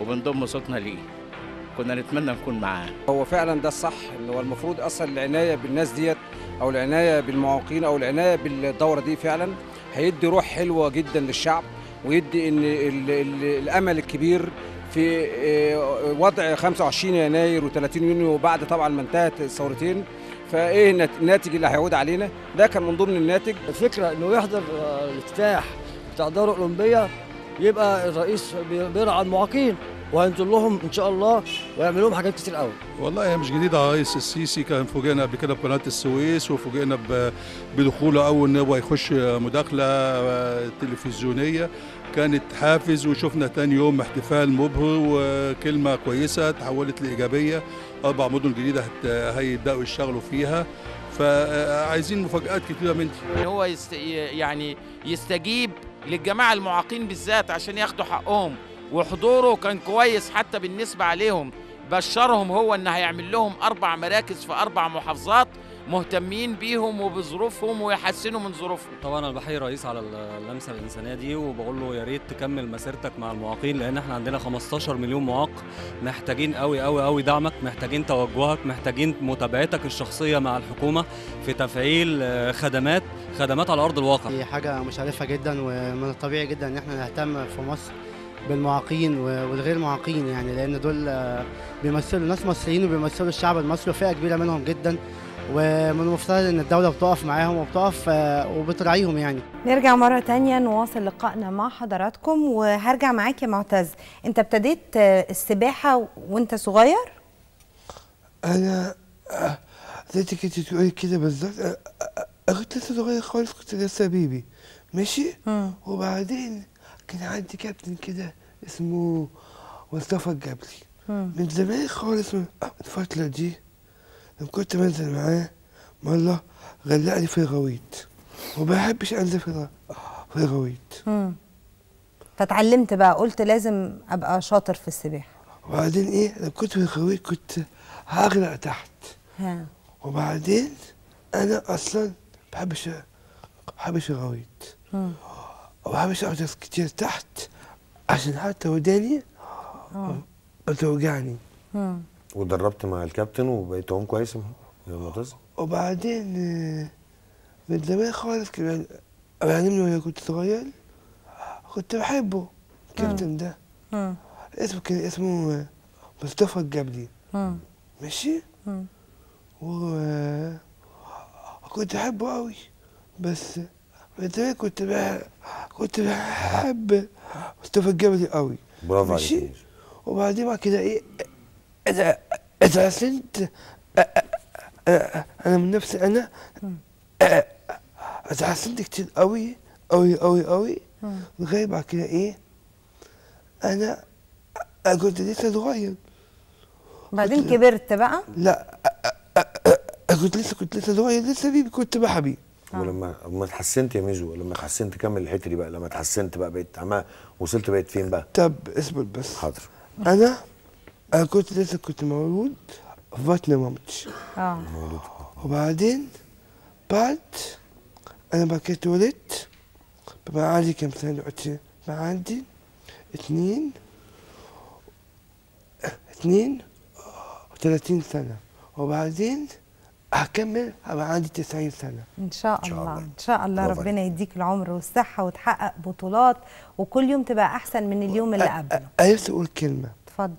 وبنضم صوتنا ليه كنا نتمنى نكون معاه هو فعلا ده الصح اللي هو المفروض اصلا العنايه بالناس ديت او العنايه بالمعوقين او العنايه بالدوره دي فعلا هيدي روح حلوه جدا للشعب ويدي ان الامل الكبير في آه، وضع 25 يناير و30 يونيو وبعد طبعا ما انتهت الثورتين فايه الناتج اللي هيعود علينا ده كان من ضمن الناتج الفكره انه يحضر آه، الافتتاح بتاع الدوره الاولمبيه يبقى الرئيس بيرعى المعاقين وهننزل لهم ان شاء الله ويعمل لهم حاجات كتير قوي والله هي مش جديده رئيس آه، السيسي كان فوجئنا قبل كده بقناه السويس وفوجئنا بدخوله اول ان هو يخش مداخله آه، تلفزيونيه كانت حافز وشفنا تاني يوم احتفال مبهر وكلمه كويسه تحولت لايجابيه اربع مدن جديده هيبداوا يشتغلوا فيها فعايزين آه، مفاجات كتيره من دي ان هو يست... يعني يستجيب للجماعه المعاقين بالذات عشان ياخدوا حقهم وحضوره كان كويس حتى بالنسبة عليهم بشرهم هو ان هيعمل لهم اربع مراكز في اربع محافظات مهتمين بيهم وبظروفهم ويحسنوا من ظروفهم. طبعا انا بحيي الرئيس على اللمسه الانسانيه دي وبقول له يا ريت تكمل مسيرتك مع المعاقين لان احنا عندنا 15 مليون معاق محتاجين قوي قوي قوي دعمك، محتاجين توجهك، محتاجين متابعتك الشخصيه مع الحكومه في تفعيل آه، خدمات خدمات على ارض الواقع. دي حاجه مشرفه جدا ومن الطبيعي جدا ان احنا نهتم في مصر بالمعاقين والغير معاقين يعني لان دول آه، بيمثلوا ناس مصريين وبيمثلوا الشعب المصري وفئه كبيره منهم جدا ومن المفترض ان الدوله بتقف معاهم وبتقف آه، وبتراعيهم يعني نرجع مره تانية نواصل لقائنا مع حضراتكم وهرجع معاك يا معتز انت ابتديت آه، السباحه وانت صغير انا زي كنت تقولي كده بالظبط كنت لسه صغير خالص كنت لسه بيبي ماشي وبعدين كان عندي كابتن كده اسمه مصطفى الجبلي من زمان خالص من آه، الفترة دي لما كنت بنزل معاه مرة غلقني في الغويط وما بحبش انزل في في الغويط فتعلمت بقى قلت لازم ابقى شاطر في السباحة وبعدين ايه لما كنت في الغويط كنت هغرق تحت ها. وبعدين انا اصلا ما بحبش ما بحبش الغويط وهمش اقدر كتير تحت عشان حتى وداني بتوجعني آه. آه. ودربت مع الكابتن وبقيت عوم كويس يا معتز وبعدين آه، من زمان خالص كمان بيعلمني وانا كنت صغير كنت بحبه الكابتن ده اسمه كان اسمه مصطفى الجبلي ماشي و كنت احبه قوي بس كنت بقى كنت بحب مصطفى الجبلي قوي برافو عليك وبعدين بعد كده ايه اتحسنت انا من نفسي انا اتحسنت كتير قوي قوي قوي قوي لغايه بعد كده ايه انا كنت لسه صغير بعدين كبرت بقى لا كنت لسه كنت لسه صغير لسه بيبي كنت بحبي آه. ولما ما اتحسنت يا ميزو لما اتحسنت كمل الحتري بقى لما اتحسنت بقى بقيت عمال وصلت بقيت فين بقى؟ طب اصبر بس حاضر انا انا كنت لسه كنت مولود في بطن مامتي اه وبعدين بعد انا بعد كده اتولدت بقى عندي كم سنه دلوقتي؟ بقى عندي اثنين اثنين وثلاثين آه، سنه وبعدين هكمل هبقى عندي 90 سنه ان شاء, إن شاء الله. الله ان شاء الله ربنا يديك العمر والصحه وتحقق بطولات وكل يوم تبقى احسن من اليوم اللي قبله انا نفسي اقول كلمه اتفضل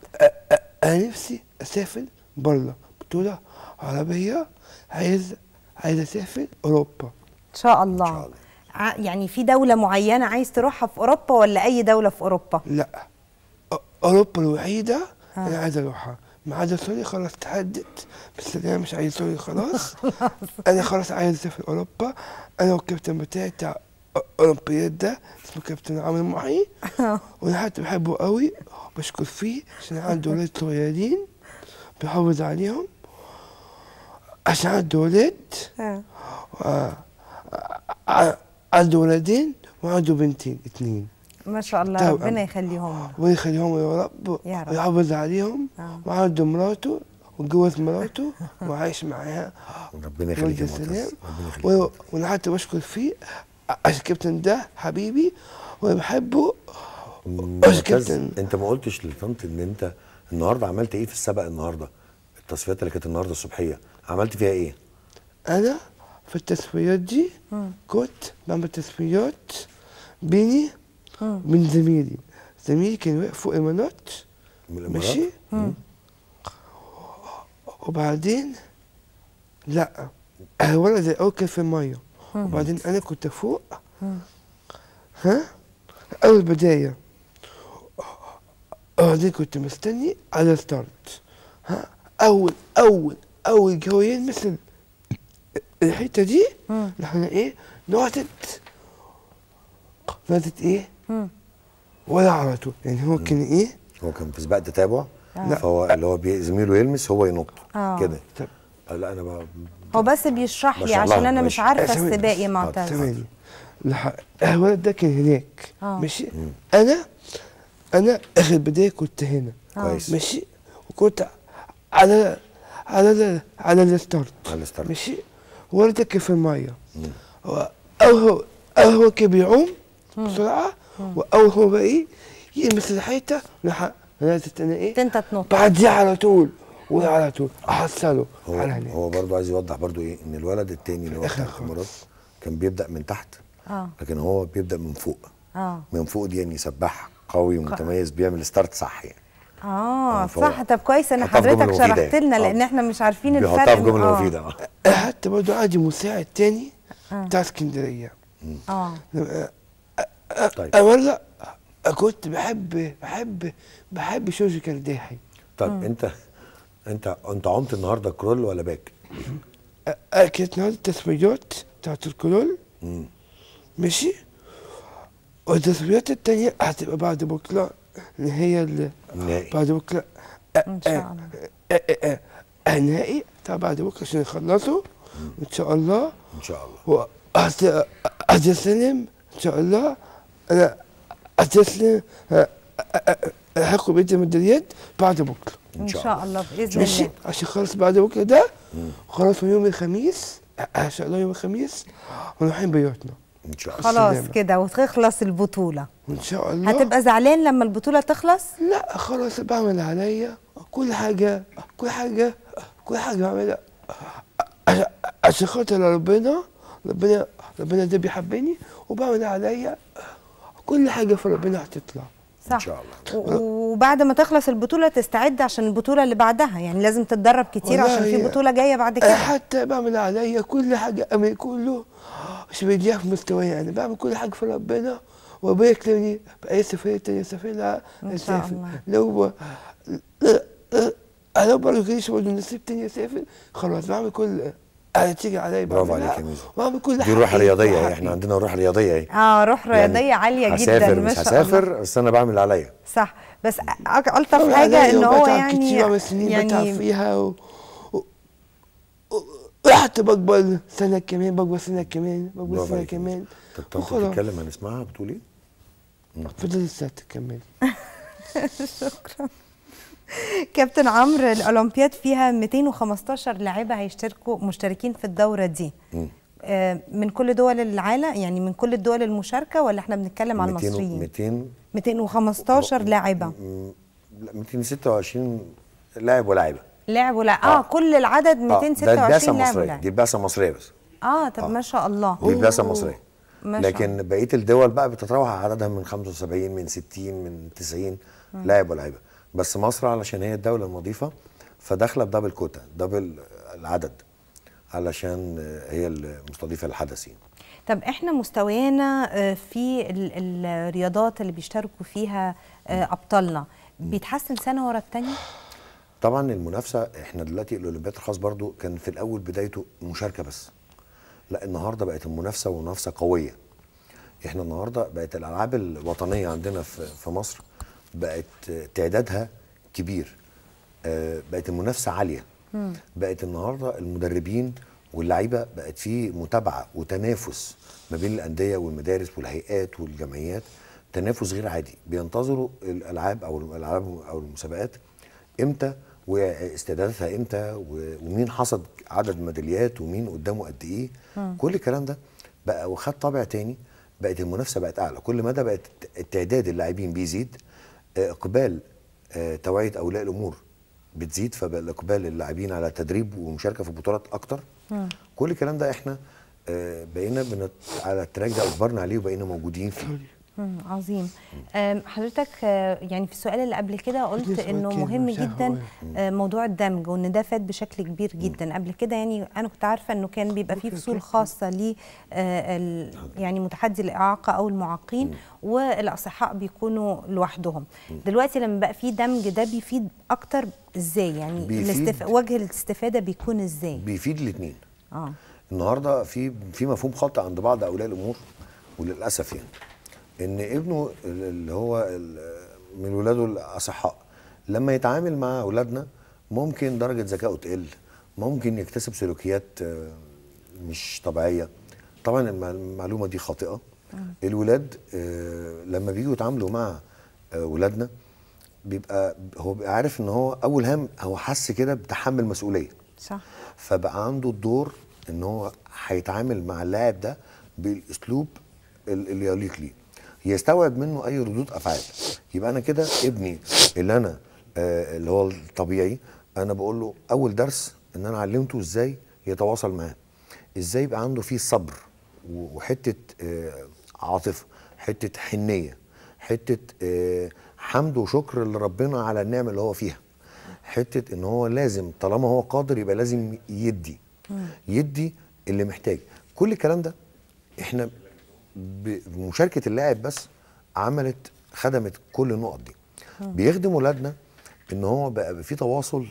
انا نفسي اسافر بره بطوله عربيه عايز عايز اسافر اوروبا ان شاء الله, إن شاء الله. يعني في دوله معينه عايز تروحها في اوروبا ولا اي دوله في اوروبا لا اوروبا الوحيده آه. اللي عايز اروحها ما عدا سوري خلاص تحدد بس انا مش عايز سوري خلاص انا خلاص عايز اسافر اوروبا انا والكابتن بتاعي بتاع اولمبياد ده اسمه كابتن عامر محي وانا حتى بحبه قوي بشكر فيه عشان عنده ولاد صغيرين بحافظ عليهم عشان عنده ولاد آه. آه، عنده ولدين وعنده بنتين اثنين ما شاء الله ربنا يخليهم ربنا يخليهم يا رب يا رب عليهم آه. وعنده مراته وجوز مراته وعايش معاها ربنا يخليك السلام وانا حتى بشكر فيه الكابتن ده حبيبي وبحبه الكابتن انت ما قلتش لطنط ان انت النهارده عملت ايه في السبق النهارده التصفيات اللي كانت النهارده الصبحيه عملت فيها ايه انا في التصفيات دي كنت بعمل تصفيات بيني آه. من زميلي زميلي كان واقف فوق المنوت ماشي آه. وبعدين لا ولا زي الاول كان في الميه آه. وبعدين انا كنت فوق ها اول بدايه وبعدين كنت مستني على ستارت ها اول اول اول جويين مثل الحته دي نحن ايه نقطه نقطه ايه ولا عملته يعني هو كان ايه هو كان في سباق تتابع آه. فهو اللي هو زميله يلمس هو ينط آه. كده لا انا بقى هو بس بيشرح لي عشان انا مش عارفه آه، السباق يا معتز تمام الولد ده كان هناك آه. ماشي انا انا اخر بدايه كنت هنا كويس آه. ماشي وكنت على على على الستارت على الستارت ماشي ولدك في الميه هو اهو هو كان بيعوم بسرعه واول ما ايه يلمس الحيطه لازم انا ايه انت تنط بعد على طول وعلى طول احصله هو على هناك. هو برضه عايز يوضح برضه ايه ان الولد التاني اللي هو بتاع كان بيبدا من تحت آه. لكن هو بيبدا من فوق آه. من فوق دي يعني سباح قوي متميز بيعمل ستارت صح يعني اه, اه، صح طب كويس ان حضرتك يعني. شرحت لنا اه. لان احنا مش عارفين الفرق في جمله آه. مفيده آه. حتى برضه عادي مساعد تاني بتاع اسكندريه اه طيب اولا أه، كنت بحب بحب بحب شوشي كرداحي طب مم. آه. انت انت انت عمت النهارده كرول ولا باك؟ اكلت أه، النهارده التسويات بتاعت الكرول ماشي والتسويات التانية هتبقى بعد بكره اللي هي النهائي بعد بكره ان شاء الله النهائي بتاع بعد بكره عشان يخلصوا ان شاء الله ان شاء الله وهتسلم ان شاء الله اساسنا الحقوا أه، أه، أه، بيت المدريات بعد بكره ان شاء الله باذن الله ماشي عشان خلاص بعد بكره ده خلاص يوم الخميس ان شاء الله يوم الخميس رايحين بيوتنا ان شاء الله خلاص كده وتخلص البطوله ان شاء الله هتبقى زعلان لما البطوله تخلص لا خلاص بعمل عليا كل حاجه كل حاجه كل حاجه بعملها عشان خاطر ربنا ربنا ربنا ده بيحبني وبعمل عليا كل حاجه في ربنا هتطلع صح ان شاء الله وبعد ما تخلص البطوله تستعد عشان البطوله اللي بعدها يعني لازم تتدرب كتير عشان في بطوله جايه بعد كده حتى بعمل عليا كل حاجه امي كله مش في مستواي يعني بعمل كل حاجه في ربنا وبيكلمني باي سفيره تانيه اسافر ان شاء لو لو انا لقيتش برضه نصيب تاني اسافر خلاص بعمل كل آه، تيجي عليا برافو عليك يا ميزو ما كل دي الروح الرياضيه احنا عندنا روح رياضيه اهي اه روح يعني رياضيه يعني عاليه جدا هسافر مش هسافر بس انا بعمل اللي عليا صح بس الطف حاجه ان هو يعني كتير وسنين يعني بتعب فيها و... و... و... رحت بكبر سنه كمان بكبر سنه كمان بكبر سنه كمان طب طب بتتكلم هنسمعها بتقول ايه؟ فضلت لسه تكمل شكرا كابتن عمرو الاولمبياد فيها 215 لاعبه هيشتركوا مشتركين في الدوره دي آه، من كل دول العالم يعني من كل الدول المشاركه ولا احنا بنتكلم على المصريين 200 215 لاعبه لا 226 لاعب ولاعبه لاعب ولاعبه آه. اه كل العدد 226 آه، لاعب ده مصريه دي بعثه مصريه بس اه طب آه. ما شاء الله دي بعثه مصريه لكن بقيه الدول بقى بتتراوح عددها من 75 من 60 من 90 لاعب ولاعبه بس مصر علشان هي الدوله النظيفه فداخله بدبل كوتا دبل العدد علشان هي المستضيفه الحدث يعني طب احنا مستوانا آه، في الرياضات اللي بيشتركوا فيها آه، ابطالنا بيتحسن سنه ورا الثانيه طبعا المنافسه احنا دلوقتي الاولمبياد الخاص برضو كان في الاول بدايته مشاركه بس لا النهارده بقت المنافسه ومنافسه قويه احنا النهارده بقت الالعاب الوطنيه عندنا في مصر بقت تعدادها كبير آه، بقت المنافسه عاليه بقت النهارده المدربين واللعيبه بقت في متابعه وتنافس ما بين الانديه والمدارس والهيئات والجمعيات تنافس غير عادي بينتظروا الالعاب او الالعاب او المسابقات امتى واستعداداتها امتى ومين حصد عدد ميداليات ومين قدامه قد ايه كل الكلام ده بقى وخد طابع تاني بقت المنافسه بقت اعلى كل مدى بقت تعداد اللاعبين بيزيد اقبال آه، توعيه اولياء الامور بتزيد الاقبال اللاعبين على تدريب ومشاركه في بطولات اكتر كل الكلام ده احنا آه، بقينا على التراك ده اجبرنا عليه وبقينا موجودين فيه عظيم حضرتك آه، يعني في السؤال اللي قبل كده قلت انه مهم جدا آه، موضوع الدمج وان ده فات بشكل كبير جدا قبل كده يعني انا كنت عارفه انه كان بيبقى فيه فصول خاصه ل آه، يعني متحدي الاعاقه او المعاقين والاصحاء بيكونوا لوحدهم دلوقتي لما بقى فيه دمج ده بيفيد اكتر ازاي يعني الاستف... وجه الاستفاده بيكون ازاي بيفيد الاثنين اه النهارده في في مفهوم خاطئ عند بعض اولياء الامور وللاسف يعني ان ابنه اللي هو من ولاده الاصحاء لما يتعامل مع اولادنا ممكن درجه ذكائه تقل ممكن يكتسب سلوكيات آه، مش طبيعيه طبعا المعلومه دي خاطئه آه. الولاد آه، لما بييجوا يتعاملوا مع ولادنا بيبقى هو بيبقى عارف ان هو اول هام هو حس كده بتحمل مسؤوليه صح فبقى عنده الدور ان هو هيتعامل مع اللاعب ده بالاسلوب اللي يليق ليه يستوعب منه اي ردود افعال يبقى انا كده ابني اللي انا آه اللي هو الطبيعي انا بقول له اول درس ان انا علمته ازاي يتواصل معاه ازاي يبقى عنده فيه صبر وحته آه عاطفه حته حنيه حته آه حمد وشكر لربنا على النعمه اللي هو فيها حته ان هو لازم طالما هو قادر يبقى لازم يدي يدي اللي محتاج كل الكلام ده احنا بمشاركه اللاعب بس عملت خدمت كل النقط دي بيخدم ولادنا ان هو بقى في تواصل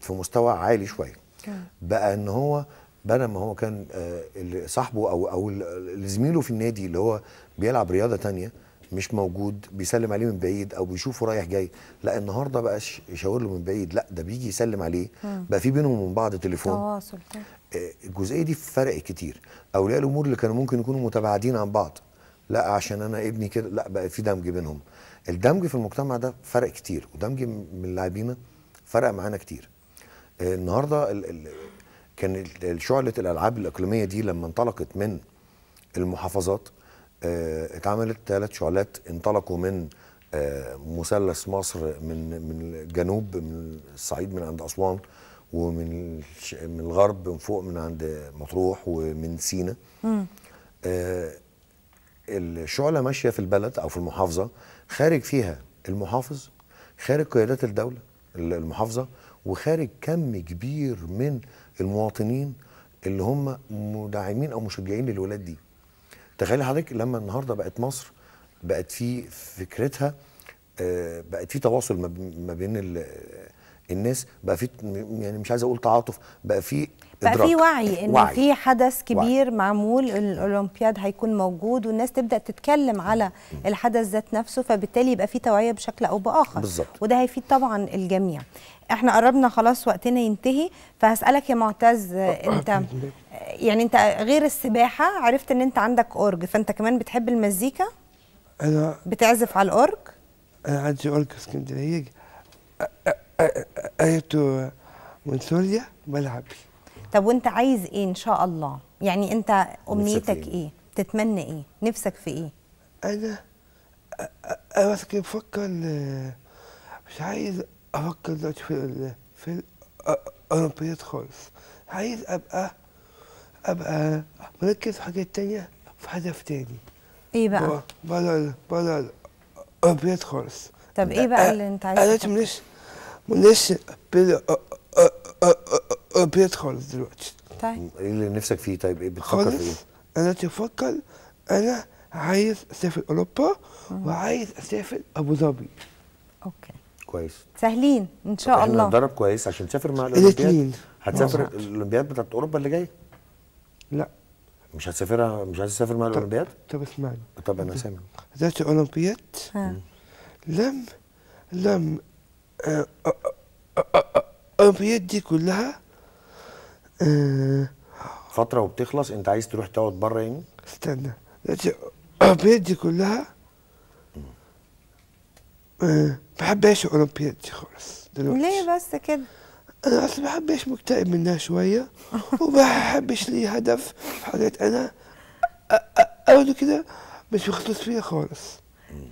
في مستوى عالي شويه بقى ان هو بدل ما هو كان آه، صاحبه او او زميله في النادي اللي هو بيلعب رياضه تانية مش موجود بيسلم عليه من بعيد او بيشوفه رايح جاي لا النهارده بقاش يشاور له من بعيد لا ده بيجي يسلم عليه بقى في بينهم وبين بعض تليفون تواصل الجزئيه دي فرقت كتير اولياء الامور اللي كانوا ممكن يكونوا متباعدين عن بعض لا عشان انا ابني كده لا بقى في دمج بينهم الدمج في المجتمع ده فرق كتير ودمج من لاعبينا فرق معانا كتير النهارده ال ال كان شعله الالعاب الاقليميه دي لما انطلقت من المحافظات اه اتعملت ثلاث شعلات انطلقوا من اه مثلث مصر من من الجنوب من الصعيد من عند اسوان ومن من الغرب من فوق من عند مطروح ومن سينا آه الشعلة ماشية في البلد أو في المحافظة خارج فيها المحافظ خارج قيادات الدولة المحافظة وخارج كم كبير من المواطنين اللي هم مدعمين أو مشجعين للولاد دي تخيل حضرتك لما النهاردة بقت مصر بقت في فكرتها آه بقت في تواصل ما بين الناس بقى في يعني مش عايز اقول تعاطف بقى في بقى في وعي ان وعي. في حدث كبير وعي. معمول الاولمبياد هيكون موجود والناس تبدا تتكلم على الحدث ذات نفسه فبالتالي يبقى في توعيه بشكل او باخر بالزبط. وده هيفيد طبعا الجميع احنا قربنا خلاص وقتنا ينتهي فهسالك يا معتز انت أه، يعني انت غير السباحه عرفت ان انت عندك اورج فانت كمان بتحب المزيكا انا بتعزف على الاورج انا عندي اورج اسكندريه أه، أه، اجت آية من سوريا بلعب طب وانت عايز ايه ان شاء الله يعني انت امنيتك إيه؟, ايه؟, تتمنى ايه نفسك في ايه انا انا بس كنت بفكر مش عايز افكر دلوقتي في في الاولمبياد خالص عايز ابقى ابقى مركز في حاجات تانية في هدف تاني ايه بقى؟ بره بره الاولمبياد خالص طب ايه بقى اللي انت عايز انا مش مناسب بالابيض خالص دلوقتي طيب ايه اللي نفسك فيه طيب ايه بتفكر في ايه؟ انا تفكر انا عايز اسافر اوروبا وعايز اسافر ابو ظبي اوكي كويس سهلين ان شاء الله هنتدرب كويس عشان تسافر مع الاولمبياد هتسافر الاولمبياد بتاعت اوروبا اللي جايه؟ لا مش هتسافرها مش عايز تسافر مع الاولمبياد؟ طب اسمعني طب انا سامع ذات الاولمبياد لم لم ابيض دي كلها فتره وبتخلص انت عايز تروح تقعد بره يعني استنى دلوقتي اولمبياد دي كلها ما بحبهاش اولمبياد دي خالص دلوقتي ليه بس كده؟ انا اصلا ما بحبش مكتئب منها شويه وما بحبش لي هدف في حاجات انا اقول كده مش مخصوص فيها خالص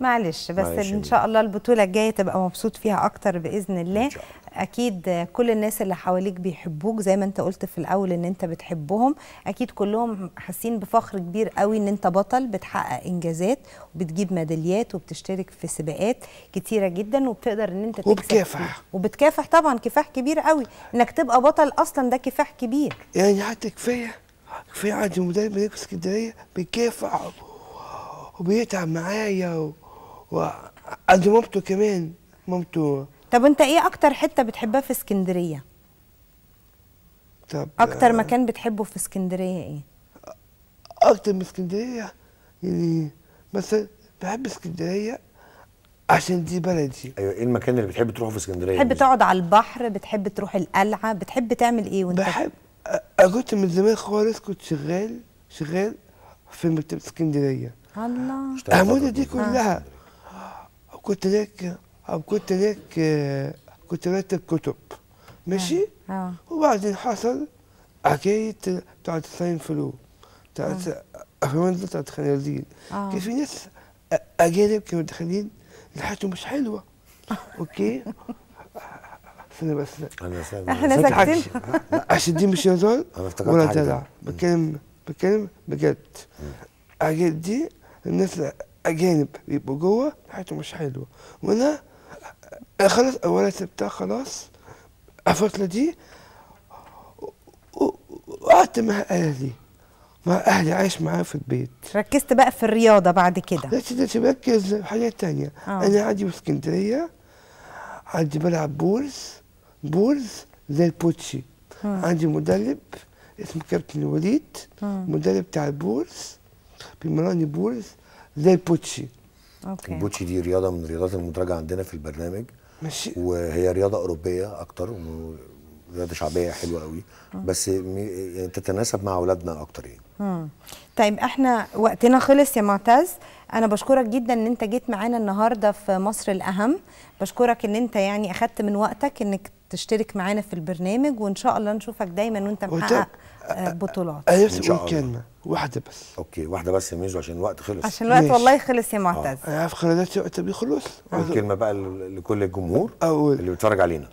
معلش بس معلش ان شاء الله البطوله الجايه تبقى مبسوط فيها اكتر باذن الله اكيد كل الناس اللي حواليك بيحبوك زي ما انت قلت في الاول ان انت بتحبهم اكيد كلهم حاسين بفخر كبير قوي ان انت بطل بتحقق انجازات وبتجيب ميداليات وبتشترك في سباقات كتيره جدا وبتقدر ان انت وبتكافح وبتكافح طبعا كفاح كبير قوي انك تبقى بطل اصلا ده كفاح كبير يعني حتى كفايه كفايه عندي مدرب في اسكندريه بيكافح وبيتعب معايا و... وقد مامته كمان مامته طب انت ايه اكتر حته بتحبها في اسكندريه طب اكتر مكان بتحبه في اسكندريه ايه اكتر من اسكندريه يعني مثلا بحب اسكندريه عشان دي بلدي ايوه ايه المكان اللي بتحب تروحه في اسكندريه بتحب يعني تقعد على البحر بتحب تروح القلعه بتحب تعمل ايه وانت بحب كنت من زمان خالص كنت شغال شغال في مكتبه اسكندريه الله عمود دي كلها آه. كنت لك كنت لك كنت برتب كتب ماشي آه. اه وبعدين حصل حكاية بتاعت ساين فلو بتاعت فرنسا بتاعت خنازير كان في ناس أجانب كانوا داخلين ريحته مش حلوة أوكي استنى بس احنا ساكتين عشان دي مش هزار ولا دلع بتكلم بتكلم بجد اجانب دي الناس الاجانب بيبقوا جوه حياته مش حلوه وانا خلاص اولا سبتها خلاص الفتره دي وقعدت مع اهلي مع اهلي عايش معاه في البيت ركزت بقى في الرياضه بعد كده لا ابتديت بركز في حاجات تانية أوه. انا عندي في اسكندريه عندي بلعب بولز بولز زي البوتشي مم. آه. عندي مدرب اسمه كابتن وليد آه. مدرب بتاع البولز بيمرني بولز زي البوتشي اوكي البوتشي دي رياضه من الرياضات المدرجه عندنا في البرنامج ماشي وهي رياضه اوروبيه اكتر رياضه شعبيه حلوه قوي آه. بس يعني تتناسب مع اولادنا اكتر يعني مم. طيب احنا وقتنا خلص يا معتز انا بشكرك جدا ان انت جيت معانا النهارده في مصر الاهم بشكرك ان انت يعني اخدت من وقتك انك تشترك معانا في البرنامج وان شاء الله نشوفك دايما وانت محقق آه، بطولات انا بس قول كلمه واحده بس اوكي واحده بس يا ميزو عشان الوقت خلص عشان الوقت والله خلص يا معتز اه عارف خلالات الوقت بيخلص آه، كلمه بقى لكل الجمهور أقول. اللي بيتفرج علينا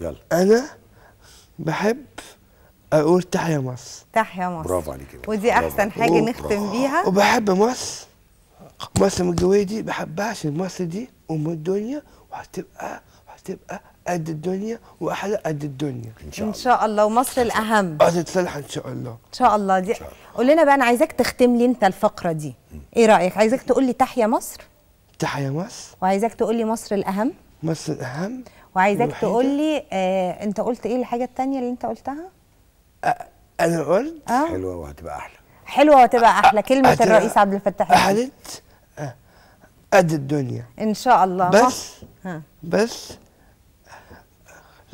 يلا انا بحب اقول تحيا مصر تحيا مصر برافو عليك ودي احسن حاجه نختم بيها وبحب مصر مصر من دي بحبها عشان مصر دي ام الدنيا وهتبقى هتبقى قد الدنيا واحلى قد الدنيا ان شاء الله ان شاء الله ومصر الاهم هتتصلح آه، ان شاء الله ان شاء الله دي قول لنا بقى انا عايزاك تختم لي انت الفقره دي ايه رايك عايزاك تقول لي تحيا مصر تحيا مصر وعايزاك تقول لي مصر الاهم مصر الاهم وعايزاك تقول لي آه انت قلت ايه الحاجه الثانيه اللي انت قلتها أ... انا قلت آه؟ حلوه وهتبقى احلى حلوه وهتبقى احلى كلمه أه الرئيس عبد الفتاح قالت قد الدنيا ان شاء الله بس ها. بس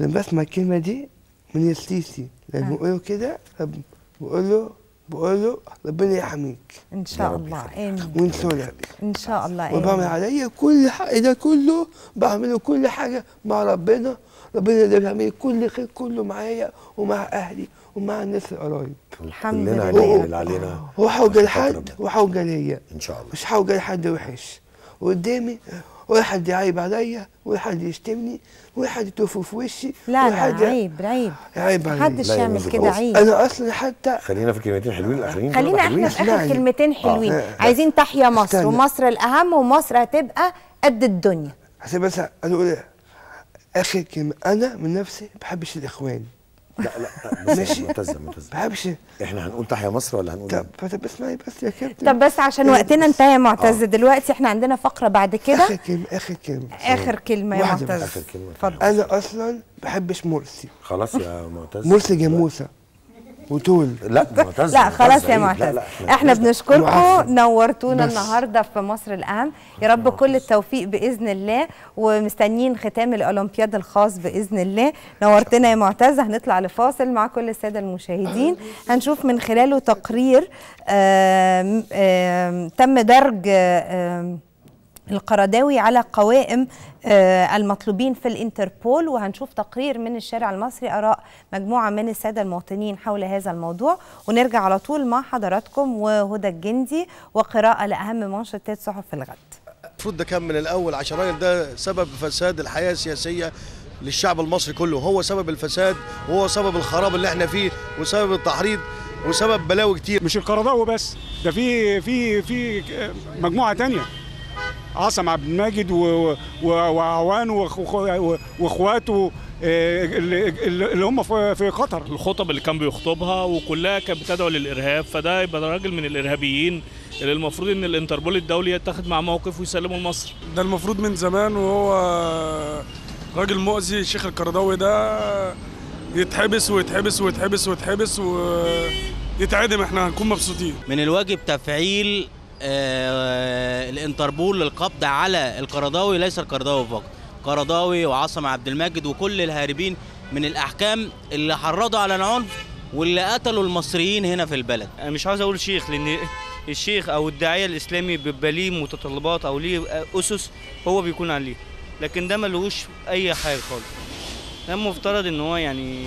لما بسمع الكلمه دي من السيسي لما آه. بقول له كده بقول له بقول له ربنا يحميك ان شاء الله امين وانت ان شاء الله امين وبعمل عليا كل حاجه ده كله بعمله كل حاجه مع ربنا ربنا اللي بيعمل كل خير كله معايا ومع اهلي ومع الناس القرايب الحمد لله علينا اللي علينا وحوجه لحد وحوجه ليا ان شاء الله مش حوجه لحد وحش وقدامي واحد يعيب عليا واحد يشتمني واحد يتوف في وشي لا لا عيب عيب عيب عليا محدش يعمل كده عيب انا اصلا حتى خلينا في كلمتين حلوين الاخرين خلينا احنا في اخر كلمتين آه، حلوين آه،, آه. عايزين تحيا مصر استنى. ومصر الاهم ومصر هتبقى قد الدنيا حسيت بس انا اقول إيه؟ اخر كلمه انا من نفسي ما بحبش الاخوان لا لا ماشي ممتازه ممتازه بحبش احنا هنقول تحيا مصر ولا هنقول طب طب اسمعي بس يا كابتن طب بس عشان إيه وقتنا انتهى يا معتز آه. دلوقتي احنا عندنا فقره بعد كده اخر كلمه اخر كلمه اخر كلمه يا معتز اخر كلمه اتفضل انا اصلا بحبش مرسي خلاص يا معتز مرسي جاموسه وتول لا معتز لا خلاص يا معتز احنا بنشكركم نورتونا النهارده في مصر الأهم يا رب كل التوفيق باذن الله ومستنيين ختام الاولمبياد الخاص باذن الله نورتنا يا معتز هنطلع لفاصل مع كل الساده المشاهدين هنشوف من خلاله تقرير آم آم تم درج آم القرداوي على قوائم آه، المطلوبين في الانتربول وهنشوف تقرير من الشارع المصري اراء مجموعه من الساده المواطنين حول هذا الموضوع ونرجع على طول مع حضراتكم وهدى الجندي وقراءه لاهم منشطات صحف الغد. المفروض ده كان من الاول عشان الراجل ده سبب فساد الحياه السياسيه للشعب المصري كله هو سبب الفساد وهو سبب الخراب اللي احنا فيه وسبب التحريض وسبب بلاوي كتير مش القرضاوي بس ده في في في مجموعه ثانيه عاصم عبد الماجد وعوان واخواته آه، اللي هم في قطر الخطب اللي كان بيخطبها وكلها كانت بتدعو للارهاب فده يبقى راجل من الارهابيين اللي المفروض ان الانتربول الدولي يتخذ مع موقف ويسلمه لمصر ده المفروض من زمان وهو راجل مؤذي الشيخ القرضاوي ده يتحبس ويتحبس ويتحبس ويتحبس ويتعدم احنا هنكون مبسوطين من الواجب تفعيل آه، آه، الانتربول للقبض على القرضاوي ليس القرضاوي فقط قرضاوي وعاصم عبد المجيد وكل الهاربين من الاحكام اللي حرضوا على العنف واللي قتلوا المصريين هنا في البلد انا مش عاوز اقول شيخ لان الشيخ او الداعيه الاسلامي بيبقى ليه متطلبات او ليه اسس هو بيكون عليه لكن ده ملوش اي حاجه خالص ده مفترض ان هو يعني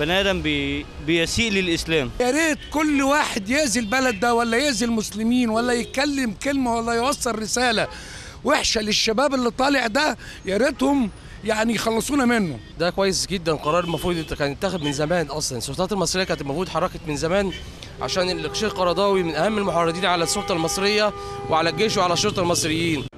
بني ادم بي... بيسيء للاسلام يا ريت كل واحد يأذي البلد ده ولا يأذي المسلمين ولا يتكلم كلمه ولا يوصل رساله وحشه للشباب اللي طالع ده يا ريتهم يعني يخلصونا منه ده كويس جدا قرار المفروض كان يتاخد من زمان اصلا السلطات المصريه كانت المفروض حركت من زمان عشان الشيخ قرضاوي من اهم المحرضين على السلطه المصريه وعلى الجيش وعلى الشرطه المصريين